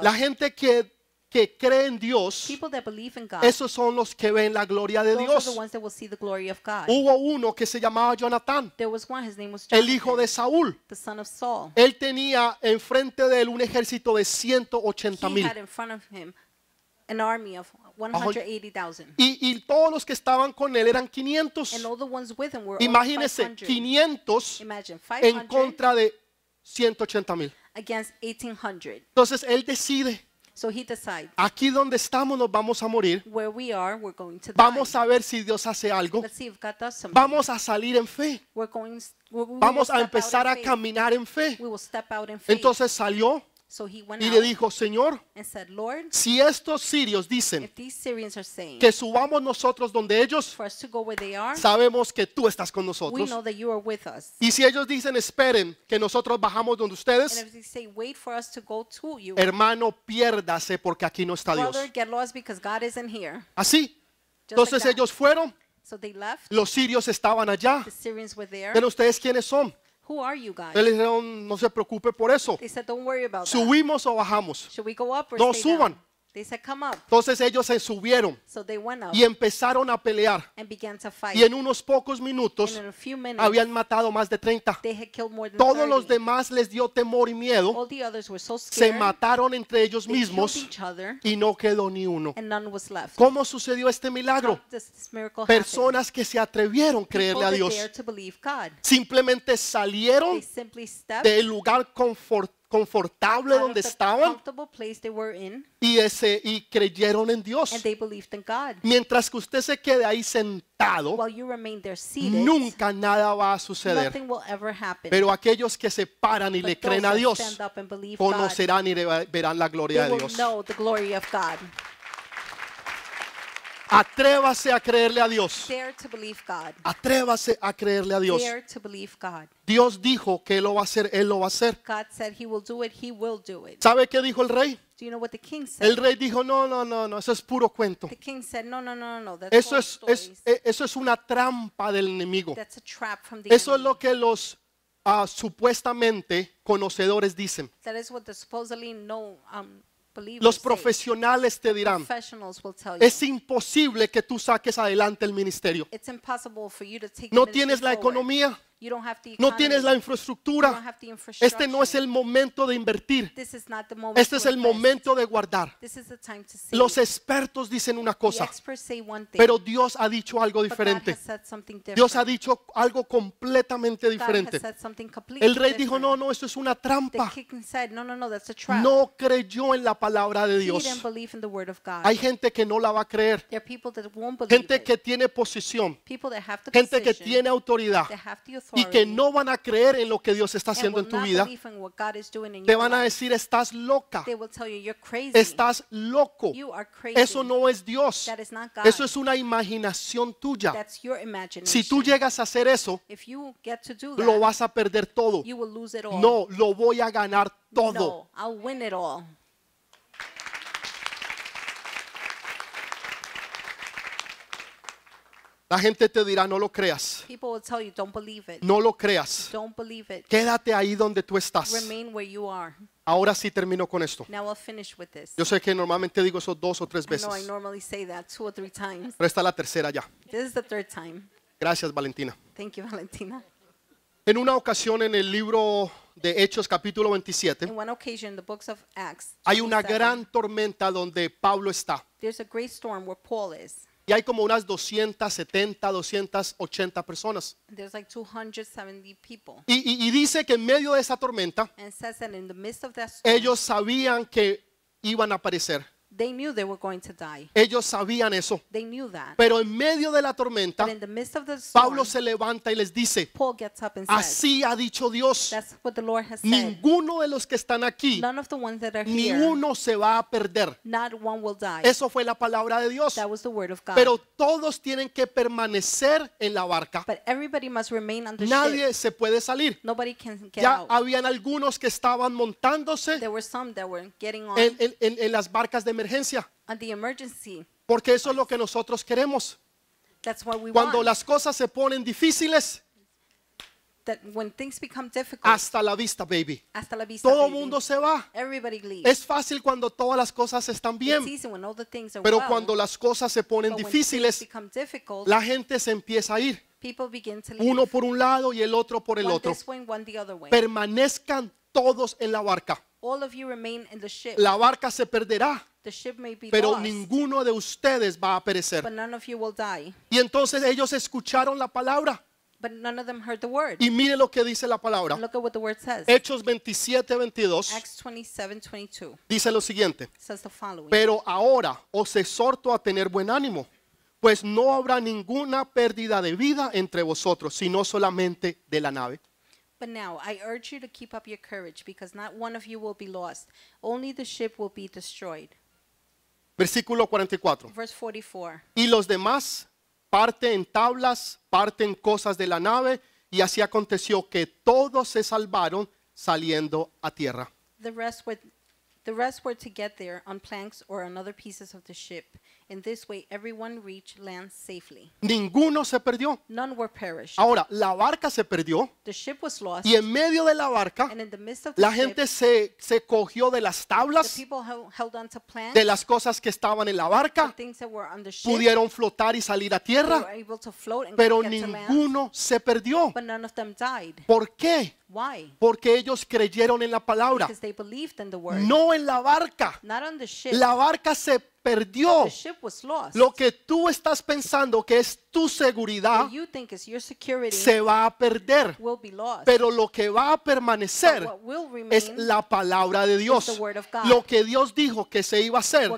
la gente que que creen en Dios, esos son los que ven la gloria de Dios. Hubo uno que se llamaba Jonathan, el hijo de Saúl. Él tenía enfrente de él un ejército de 180 mil. 180,000. Y, todos los que estaban con él eran 500. Imagínense, 500 500 en contra de 180 mil. Entonces él decide Aquí donde estamos nos vamos a morir. vamos a ver si Dios hace algo. Vamos a salir en fe. vamos a empezar a caminar en fe. Entonces salió y le dijo, Señor, si estos sirios dicen que subamos nosotros donde ellos, sabemos que tú estás con nosotros. Y si ellos dicen, esperen que nosotros bajamos donde ustedes, hermano, piérdase porque aquí no está Dios. Así. Entonces ellos fueron, los sirios estaban allá. Pero ustedes quiénes son? Who are you guys? Él no se preocupe por eso. Subimos o bajamos. No suban. Entonces ellos se subieron y empezaron a pelear. Y en unos pocos minutos habían matado más de 30. Todos los demás les dio temor y miedo. Se mataron entre ellos mismos y no quedó ni uno. ¿Cómo sucedió este milagro? Personas que se atrevieron a creerle a Dios. Simplemente salieron del lugar confortable donde estaban y, ese, y creyeron en Dios. Mientras que usted se quede ahí sentado, nunca nada va a suceder. Pero aquellos que se paran y le creen a Dios, conocerán y verán la gloria de Dios. Atrévase a creerle a Dios. Atrévase a creerle a Dios. Dios dijo que lo va a hacer, él lo va a hacer. ¿Sabe qué dijo el rey? El rey dijo, "No, no, no, no, eso es puro cuento." "No, no, no, no, Eso es, es eh, eso es una trampa del enemigo. Eso es lo que los ah, supuestamente conocedores dicen. Um, los profesionales te dirán, es imposible que tú saques adelante el ministerio. No tienes la economía. No tienes la infraestructura. Este no es el momento de invertir. Este es el momento de guardar. Los expertos dicen una cosa, pero Dios ha dicho algo diferente. Dios ha dicho algo completamente diferente. El rey dijo, no, no, esto es una trampa. no, creyó en la palabra de Dios. Hay gente que no la va a creer. Gente que tiene posición. Gente que tiene autoridad y que no van a creer en lo que Dios está haciendo en tu vida, te van a decir, estás loca, estás loco, eso no es Dios, eso es una imaginación tuya. Si tú llegas a hacer eso, lo vas a perder todo. No, lo voy a ganar todo. La gente te dirá, no lo creas. No lo creas. Quédate ahí donde tú estás. Ahora sí termino con esto. Yo sé que normalmente digo eso dos o tres veces. Pero esta es la tercera ya. Gracias, Valentina. En una ocasión en el libro de Hechos capítulo 27, hay una gran tormenta donde Pablo está hay como unas 270, 280 personas. y, dice que en medio de esa tormenta, ellos sabían que iban a aparecer. Ellos sabían eso. Pero en medio de la tormenta, Pablo se levanta y les dice, así ha dicho Dios, ninguno de los que están aquí, ninguno se va a perder. Eso fue la palabra de Dios. Pero todos tienen que permanecer en la barca. Nadie se puede salir. ya habían algunos que estaban montándose En, en las barcas de emergencia. Porque eso es lo que nosotros queremos. Cuando las cosas se ponen difíciles, hasta la vista, baby. Todo el mundo se va. Es fácil cuando todas las cosas están bien. Pero cuando las cosas se ponen difíciles, la gente se empieza a ir. Uno por un lado y el otro por el otro. Permanezcan todos en la barca. La barca se perderá. pero ninguno de ustedes va a perecer. Y entonces ellos escucharon la palabra. Y mire lo que dice la palabra. Hechos 27, 22. Dice lo siguiente. Pero ahora os exhorto a tener buen ánimo, pues no habrá ninguna pérdida de vida entre vosotros, sino solamente de la nave. But now I urge you to keep up your courage, because not one of you will be lost, only the ship will be destroyed. Versículo 44. Verse 44. Y los demás parten tablas, parten cosas de la nave, y así aconteció que todos se salvaron saliendo a tierra. The rest were, the rest were to get there on planks or on other pieces of the ship. Ninguno se perdió. None were perished. Ahora, la barca se perdió. The ship was lost, y en medio de la barca, la gente se, se cogió de las tablas, de las cosas que estaban en la barca. pudieron flotar y salir a tierra. pero ninguno se perdió. them died. ¿Por qué? Porque ellos creyeron en la palabra, no en la barca. La barca se perdió. Lo que tú estás pensando que es tu seguridad se va a perder. Pero lo que va a permanecer es la palabra de Dios. Lo que Dios dijo que se iba a hacer,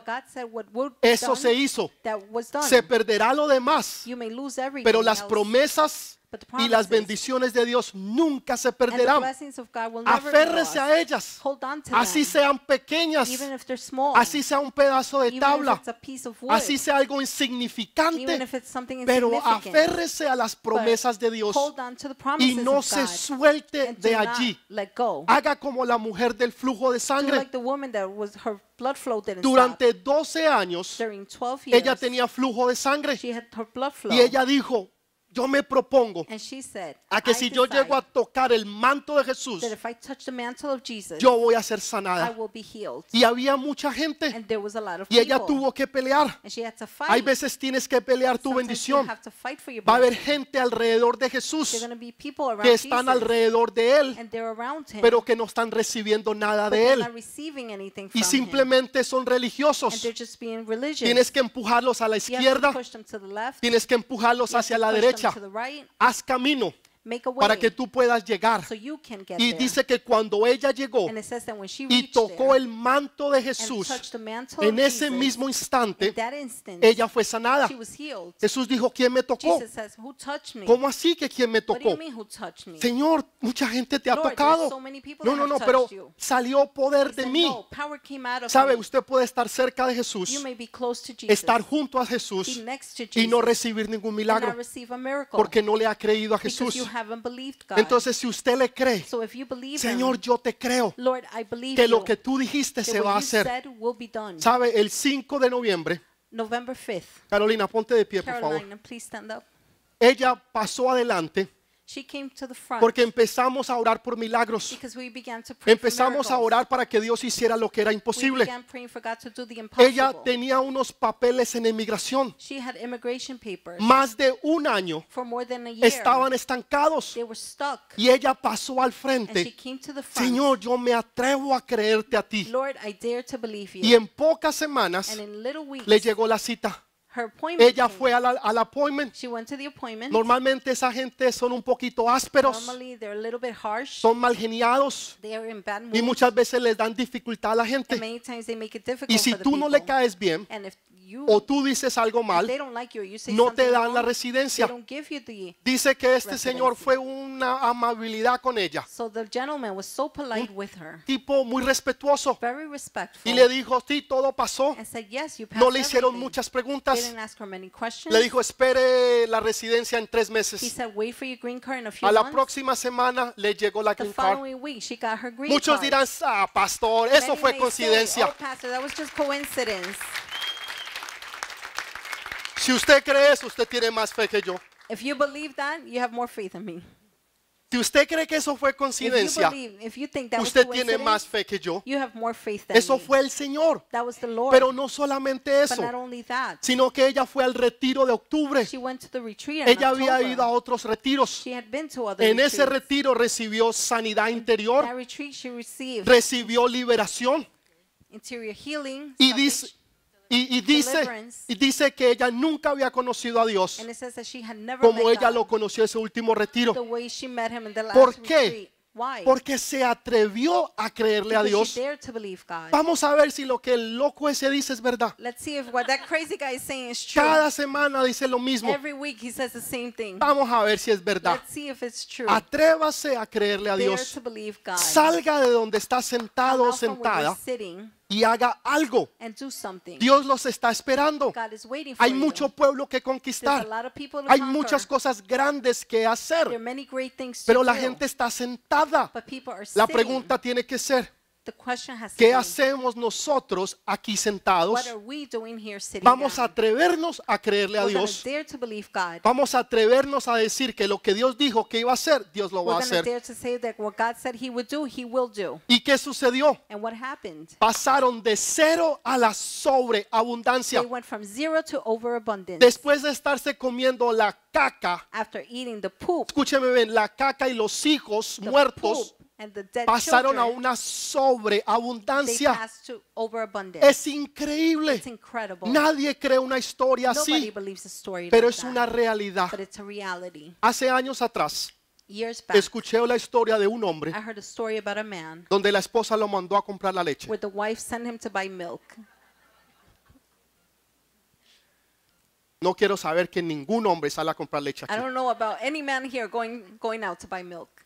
eso se hizo. Se perderá lo demás, pero las promesas y las bendiciones de Dios nunca se perderán. Aférrese a ellas, así sean pequeñas, así sea un pedazo de tabla, así sea algo insignificante, pero aférrese a las promesas de Dios y no se suelte de allí. Haga como la mujer del flujo de sangre. Durante 12 años, ella tenía flujo de sangre y ella dijo, yo me propongo a que si yo llego a tocar el manto de Jesús, yo voy a ser sanada. Y había mucha gente y ella tuvo que pelear. Hay veces tienes que pelear tu bendición. Va a haber gente alrededor de Jesús que están alrededor de Él, pero que no están recibiendo nada de Él. Y simplemente son religiosos. Tienes que empujarlos a la izquierda, tienes que empujarlos hacia la derecha haz camino para que tú puedas llegar. y dice que cuando ella llegó y tocó el manto de Jesús, en ese mismo instante, ella fue sanada. Jesús dijo, ¿quién me tocó? ¿Cómo así que quién me tocó? Señor, mucha gente te ha tocado. no, no, no, pero salió poder de mí. Sabe, usted puede estar cerca de Jesús, estar junto a Jesús y no recibir ningún milagro porque no le ha creído a Jesús. Entonces, si usted le cree, Señor, yo te creo que lo que tú dijiste se va a hacer. ¿Sabe? El 5 de noviembre, Carolina, ponte de pie, por favor. Ella pasó adelante porque empezamos a orar por milagros. Empezamos a orar para que Dios hiciera lo que era imposible. Ella tenía unos papeles en inmigración. Más de un año estaban estancados. Y ella pasó al frente. Señor, yo me atrevo a creerte a ti. Y en pocas semanas le llegó la cita. Ella fue al appointment. Normalmente esa gente son un poquito ásperos, they're a little bit harsh. son mal geniados y muchas veces les dan dificultad a la gente. Y si tú no le caes bien o tú dices algo mal, no te dan la residencia. Dice que este señor fue una amabilidad con ella, So gentleman so polite her, tipo muy respetuoso. y le dijo, sí, todo pasó. No le hicieron muchas preguntas. Le dijo, espere la residencia en tres meses. a la próxima semana le llegó la green card. Muchos dirán, ah, pastor, eso fue coincidencia. Oh, si usted cree eso, usted tiene más fe que yo. Si usted cree que eso fue coincidencia, usted tiene más fe que yo. Eso fue el Señor. Pero no solamente eso, sino que ella fue al retiro de octubre. Ella había ido a otros retiros. En ese retiro recibió sanidad interior, recibió liberación. y, dice, y, dice, y dice que ella nunca había conocido a Dios como ella lo conoció en ese último retiro. ¿Por qué? Porque se atrevió a creerle a Dios. Vamos a ver si lo que el loco ese dice es verdad. Cada semana dice lo mismo. Vamos a ver si es verdad. Atrévase a creerle a Dios. Salga de donde está sentado o sentada y haga algo. Dios los está esperando. Hay mucho pueblo que conquistar. Hay muchas cosas grandes que hacer. Pero la gente está sentada. La pregunta tiene que ser. ¿Qué hacemos nosotros aquí sentados? Vamos a atrevernos a creerle a Dios. Vamos a atrevernos a decir que lo que Dios dijo que iba a hacer, Dios lo va a hacer. ¿Y qué sucedió? Pasaron de cero a la sobreabundancia. Después de estarse comiendo la caca, escúcheme bien, la caca y los hijos muertos pasaron a una sobreabundancia. Es increíble. Nadie cree una historia así, pero es una realidad. Hace años atrás, Escuché la historia de un hombre donde la esposa lo mandó a comprar la leche. No quiero saber que ningún hombre sale a comprar leche aquí.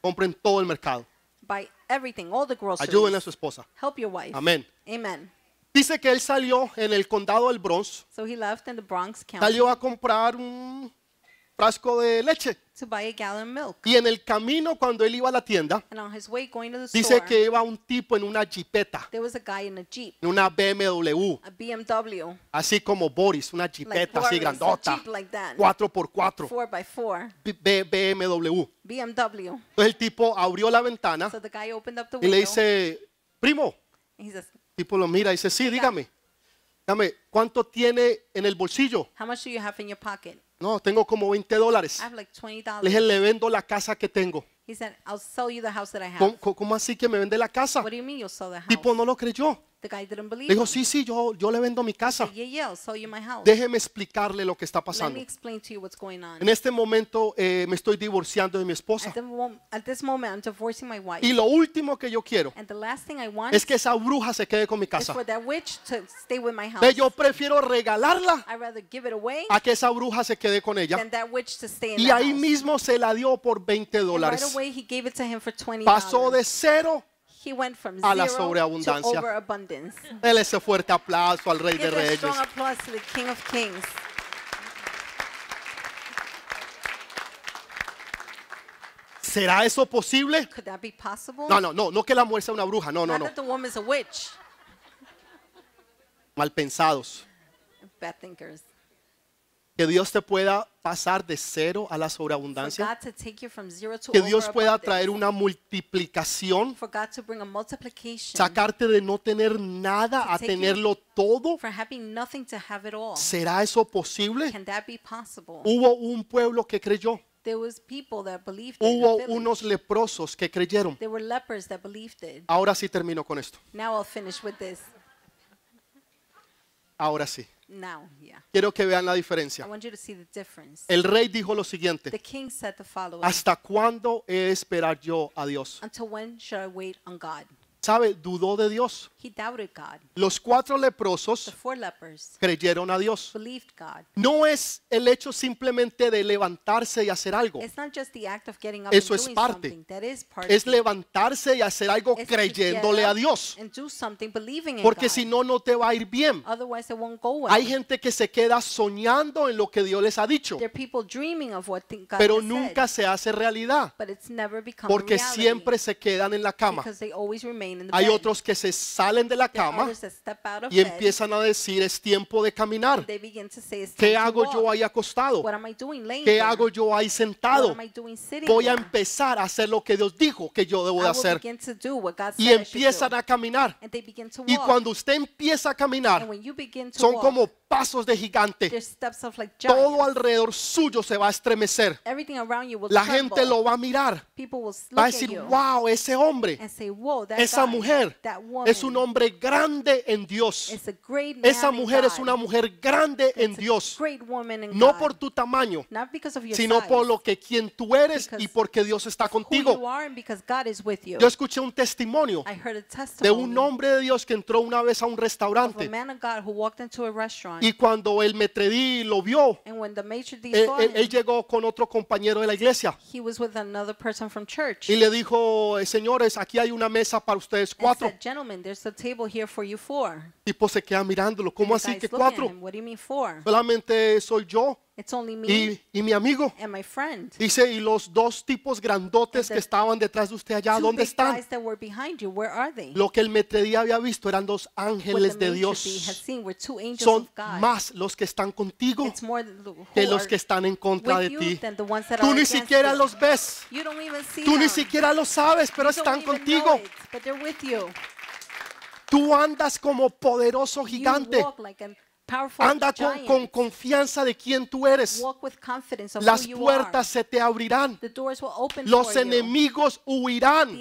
Compren todo el mercado. Buy everything, all the groceries. Ayuden a su esposa. Help your wife. Amén. Amen. Dice que él salió en el condado del Bronx. So he left in the Bronx County. Salió a comprar un frasco de leche. To buy a gallon milk. Y en el camino cuando él iba a la tienda, And on his way going to the dice store, que iba un tipo en una jipeta, there was a guy in a jeep, en una BMW, a BMW, así como Boris, una like jipeta Boris, así grandota, a jeep like 4x4, 4x4 BMW. BMW. Entonces el tipo abrió la ventana so the guy opened up the window, y le dice, primo, he says, el tipo lo mira y dice, sí, dígame, dígame, ¿cuánto tiene en el bolsillo? How much do you have in your pocket? No, tengo como 20 dólares. le dije, le vendo la casa que tengo. ¿Cómo, así que me vende la casa? Tipo no lo creyó. The Dijo, sí, sí, yo, yo le vendo mi casa. Déjeme explicarle lo que está pasando. En este momento eh, me estoy divorciando de mi esposa. Y lo último que yo quiero es que esa bruja se quede con mi casa. yo prefiero regalarla a que esa bruja se quede con ella. Y ahí mismo se la dio por 20 dólares. Pasó de cero a la sobreabundancia. Él ese fuerte aplauso al Rey de Reyes. ¿Será eso posible? No, no, no, no que la mujer sea una bruja, no, no, no. Mal pensados que Dios te pueda pasar de cero a la sobreabundancia, que Dios pueda traer una multiplicación, sacarte de no tener nada a tenerlo todo, ¿será eso posible? Hubo un pueblo que creyó. Hubo unos leprosos que creyeron. Ahora sí termino con esto. Ahora sí. Quiero que vean la diferencia. El rey dijo lo siguiente. ¿Hasta cuándo he de esperar yo a Dios? ¿Sabe? Dudó de Dios. Los cuatro leprosos creyeron a Dios. No es el hecho simplemente de levantarse y hacer algo. Eso es parte. Es levantarse y hacer algo creyéndole a Dios. Porque si no, no te va a ir bien. Hay gente que se queda soñando en lo que Dios les ha dicho, pero nunca se hace realidad. porque siempre se quedan en la cama. Hay otros que se salen de la cama y empiezan a decir es tiempo de caminar. ¿Qué hago yo ahí acostado? ¿Qué hago yo ahí sentado? Voy a empezar a hacer lo que Dios dijo que yo debo de hacer. Y empiezan a caminar. Y cuando usted empieza a caminar, son como pasos de gigante. Todo alrededor suyo se va a estremecer. La gente lo va a mirar. Va a decir, wow, ese hombre, esa esa mujer es un hombre grande en Dios. Esa mujer es una mujer grande en Dios. No por tu tamaño, sino por lo que quien tú eres y porque Dios está contigo. Yo escuché un testimonio de un hombre de Dios que entró una vez a un restaurante y cuando el metredí lo vio, eh, eh, él, él llegó con otro compañero de la iglesia y le dijo, eh, señores, aquí hay una mesa para ustedes ustedes cuatro. el Tipo pues se queda mirándolo. ¿Cómo así que cuatro? Solamente soy yo y, mi amigo. Dice, y los dos tipos grandotes que estaban detrás de usted allá, ¿dónde están? Lo que el metredía había visto eran dos ángeles de Dios. Son más los que están contigo que los que están en contra de ti. Tú ni siquiera los ves. Tú ni siquiera los sabes, pero están contigo. Tú andas como poderoso gigante. Anda con, confianza de quien tú eres. Las puertas se te abrirán. Los enemigos huirán.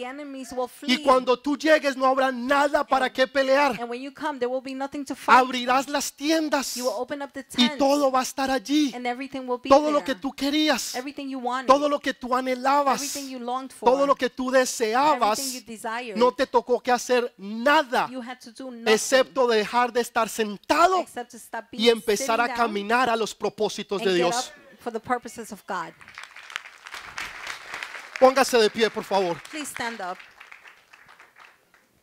Y cuando tú llegues no habrá nada para qué pelear. Abrirás las tiendas. Y todo va a estar allí. Todo lo que tú querías. Todo lo que tú anhelabas. Todo lo que tú deseabas. No te tocó que hacer nada. Excepto dejar de estar sentado y empezar a caminar a los propósitos de Dios. Póngase de pie, por favor.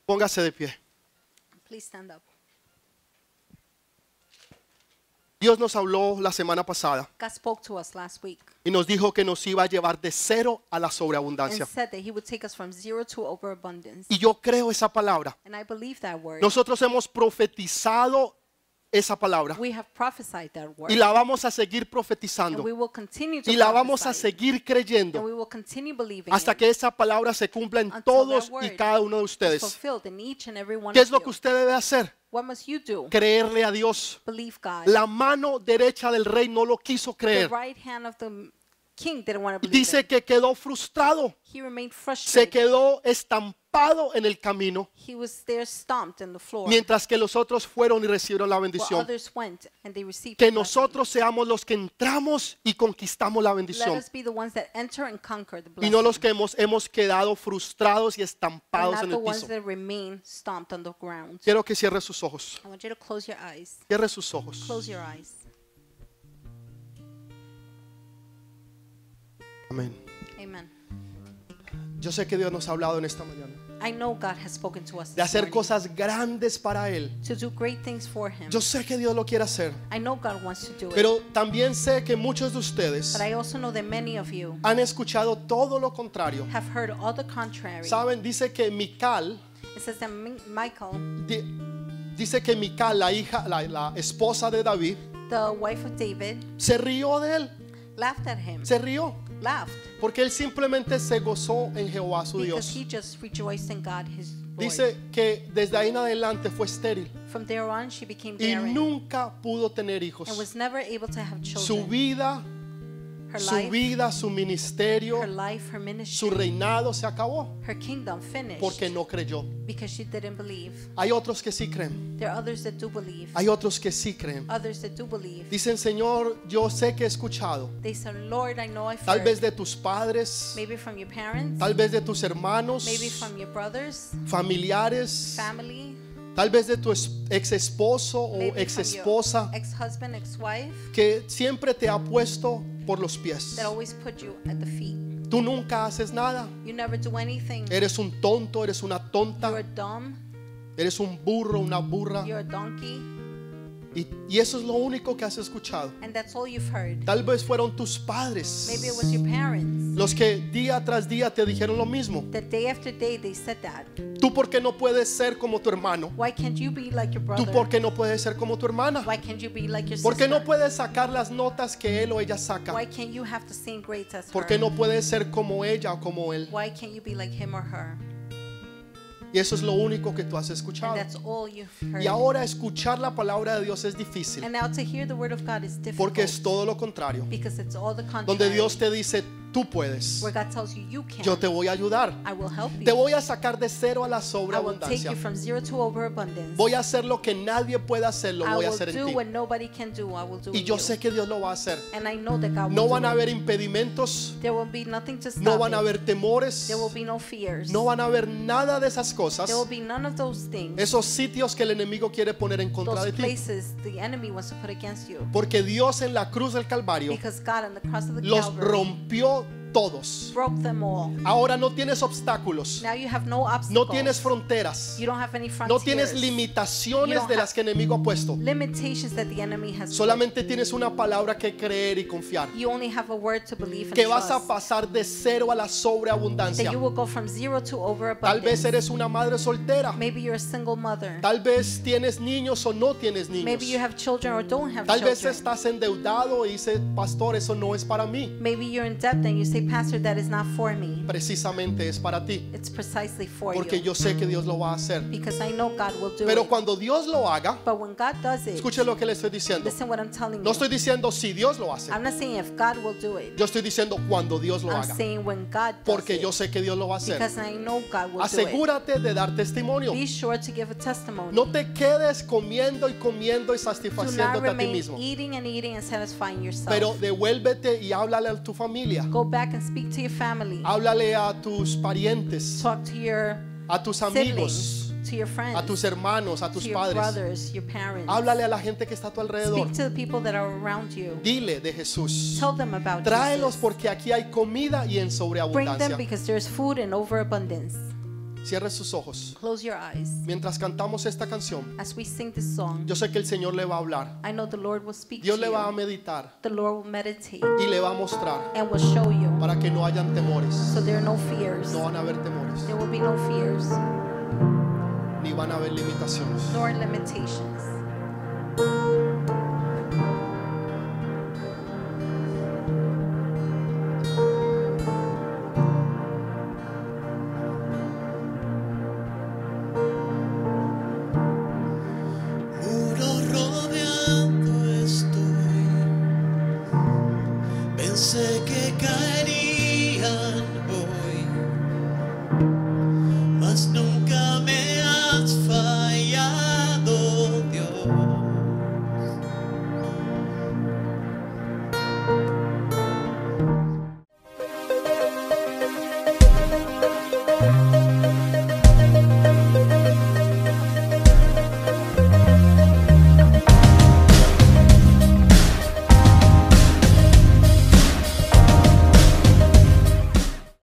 Póngase de pie. Dios nos habló la semana pasada y nos dijo que nos iba a llevar de cero a la sobreabundancia. Y yo creo esa palabra. Nosotros hemos profetizado esa palabra. Y la vamos a seguir profetizando. Y la vamos a seguir creyendo hasta que esa palabra se cumpla en todos y cada uno de ustedes. ¿Qué es lo que usted debe hacer? Creerle a Dios. La mano derecha del rey no lo quiso creer. Dice que quedó frustrado. Se quedó estampado en el camino. Mientras que los otros fueron y recibieron la bendición. Que nosotros seamos los que entramos y conquistamos la bendición. Y no los que hemos, quedado frustrados y estampados en el piso. Quiero que cierre sus ojos. Cierre sus ojos. Amén. Amen. Yo sé que Dios nos ha hablado en esta mañana. I know God has spoken to us de hacer morning. cosas grandes para él. To do great things for him. Yo sé que Dios lo quiere hacer. I know God wants to do it. Pero también sé que muchos de ustedes But I also know that many of you han escuchado todo lo contrario. Have heard all the contrary. Saben, dice que Mical It says that Michael, di- dice que Mical, la hija, la, la esposa de David, the wife of David, se rió de él. laughed at him. Se rió. Porque él simplemente se gozó en Jehová su Dios. Dice que desde ahí en adelante fue estéril. y nunca pudo tener hijos. Su vida su vida, su ministerio, su reinado se acabó porque no creyó. Hay otros que sí creen. Hay otros que sí creen. Dicen, Señor, yo sé que he escuchado. tal vez de tus padres, tal vez de tus hermanos, familiares, Tal vez de tu ex esposo o ex esposa que siempre te ha puesto por los pies. Tú nunca haces nada. Eres un tonto, eres una tonta. Eres un burro, una burra. Y, eso es lo único que has escuchado. Tal vez fueron tus padres los que día tras día te dijeron lo mismo. Tú porque no puedes ser como tu hermano. Tú porque no puedes ser como tu hermana. Porque no puedes sacar las notas que él o ella saca. Porque no puedes ser como ella o como él. Y eso es lo único que tú has escuchado. Y ahora escuchar la palabra de Dios es difícil. Porque es todo lo contrario. Donde Dios te dice tú puedes. Yo te voy a ayudar. Te voy a sacar de cero a la sobra abundancia Voy a hacer lo que nadie puede hacer, lo voy a hacer en ti. y yo sé que Dios lo va a hacer. no van a haber impedimentos. no van a haber temores. no, van a haber nada de esas cosas. Esos sitios que el enemigo quiere poner en contra de ti. Porque Dios en la cruz del Calvario los rompió todos. Ahora no tienes obstáculos. no, tienes fronteras. no tienes limitaciones de las que el enemigo ha puesto. Solamente tienes una palabra que creer y confiar. que vas a pasar de cero a la sobreabundancia. Tal vez eres una madre soltera. Tal vez tienes niños o no tienes niños. Tal vez estás endeudado y dices, pastor, eso no es para mí. Precisamente es para ti. Porque yo sé que Dios lo va a hacer. Because I know God will do Pero cuando Dios lo haga, escucha escuche lo que le estoy diciendo. no estoy diciendo si Dios lo hace. I'm Yo estoy diciendo cuando Dios lo I'm haga. Porque yo sé que Dios lo va a hacer. Asegúrate de dar testimonio. a No te quedes comiendo y comiendo y satisfaciéndote a ti mismo. Pero devuélvete y háblale a tu familia. Go back back speak to your family. Háblale a tus parientes, Talk to your a tus amigos, siblings, to your friends, a tus hermanos, a tus to your brothers, your parents. Háblale a la gente que está a tu alrededor. Speak to the people that are around you. Dile de Jesús. Tell them about Tráelos Jesus. porque aquí hay comida y en sobreabundancia. Bring them because there's food and overabundance. Cierre sus ojos. Close your eyes. Mientras cantamos esta canción, As we sing this song, yo sé que el Señor le va a hablar. I know the Lord will speak Dios to le you. va a meditar The Lord will meditate y le va a mostrar and will show you para que no hayan temores. so there are no fears. No van a haber temores, There will be no fears ni van a haber limitaciones. nor limitations.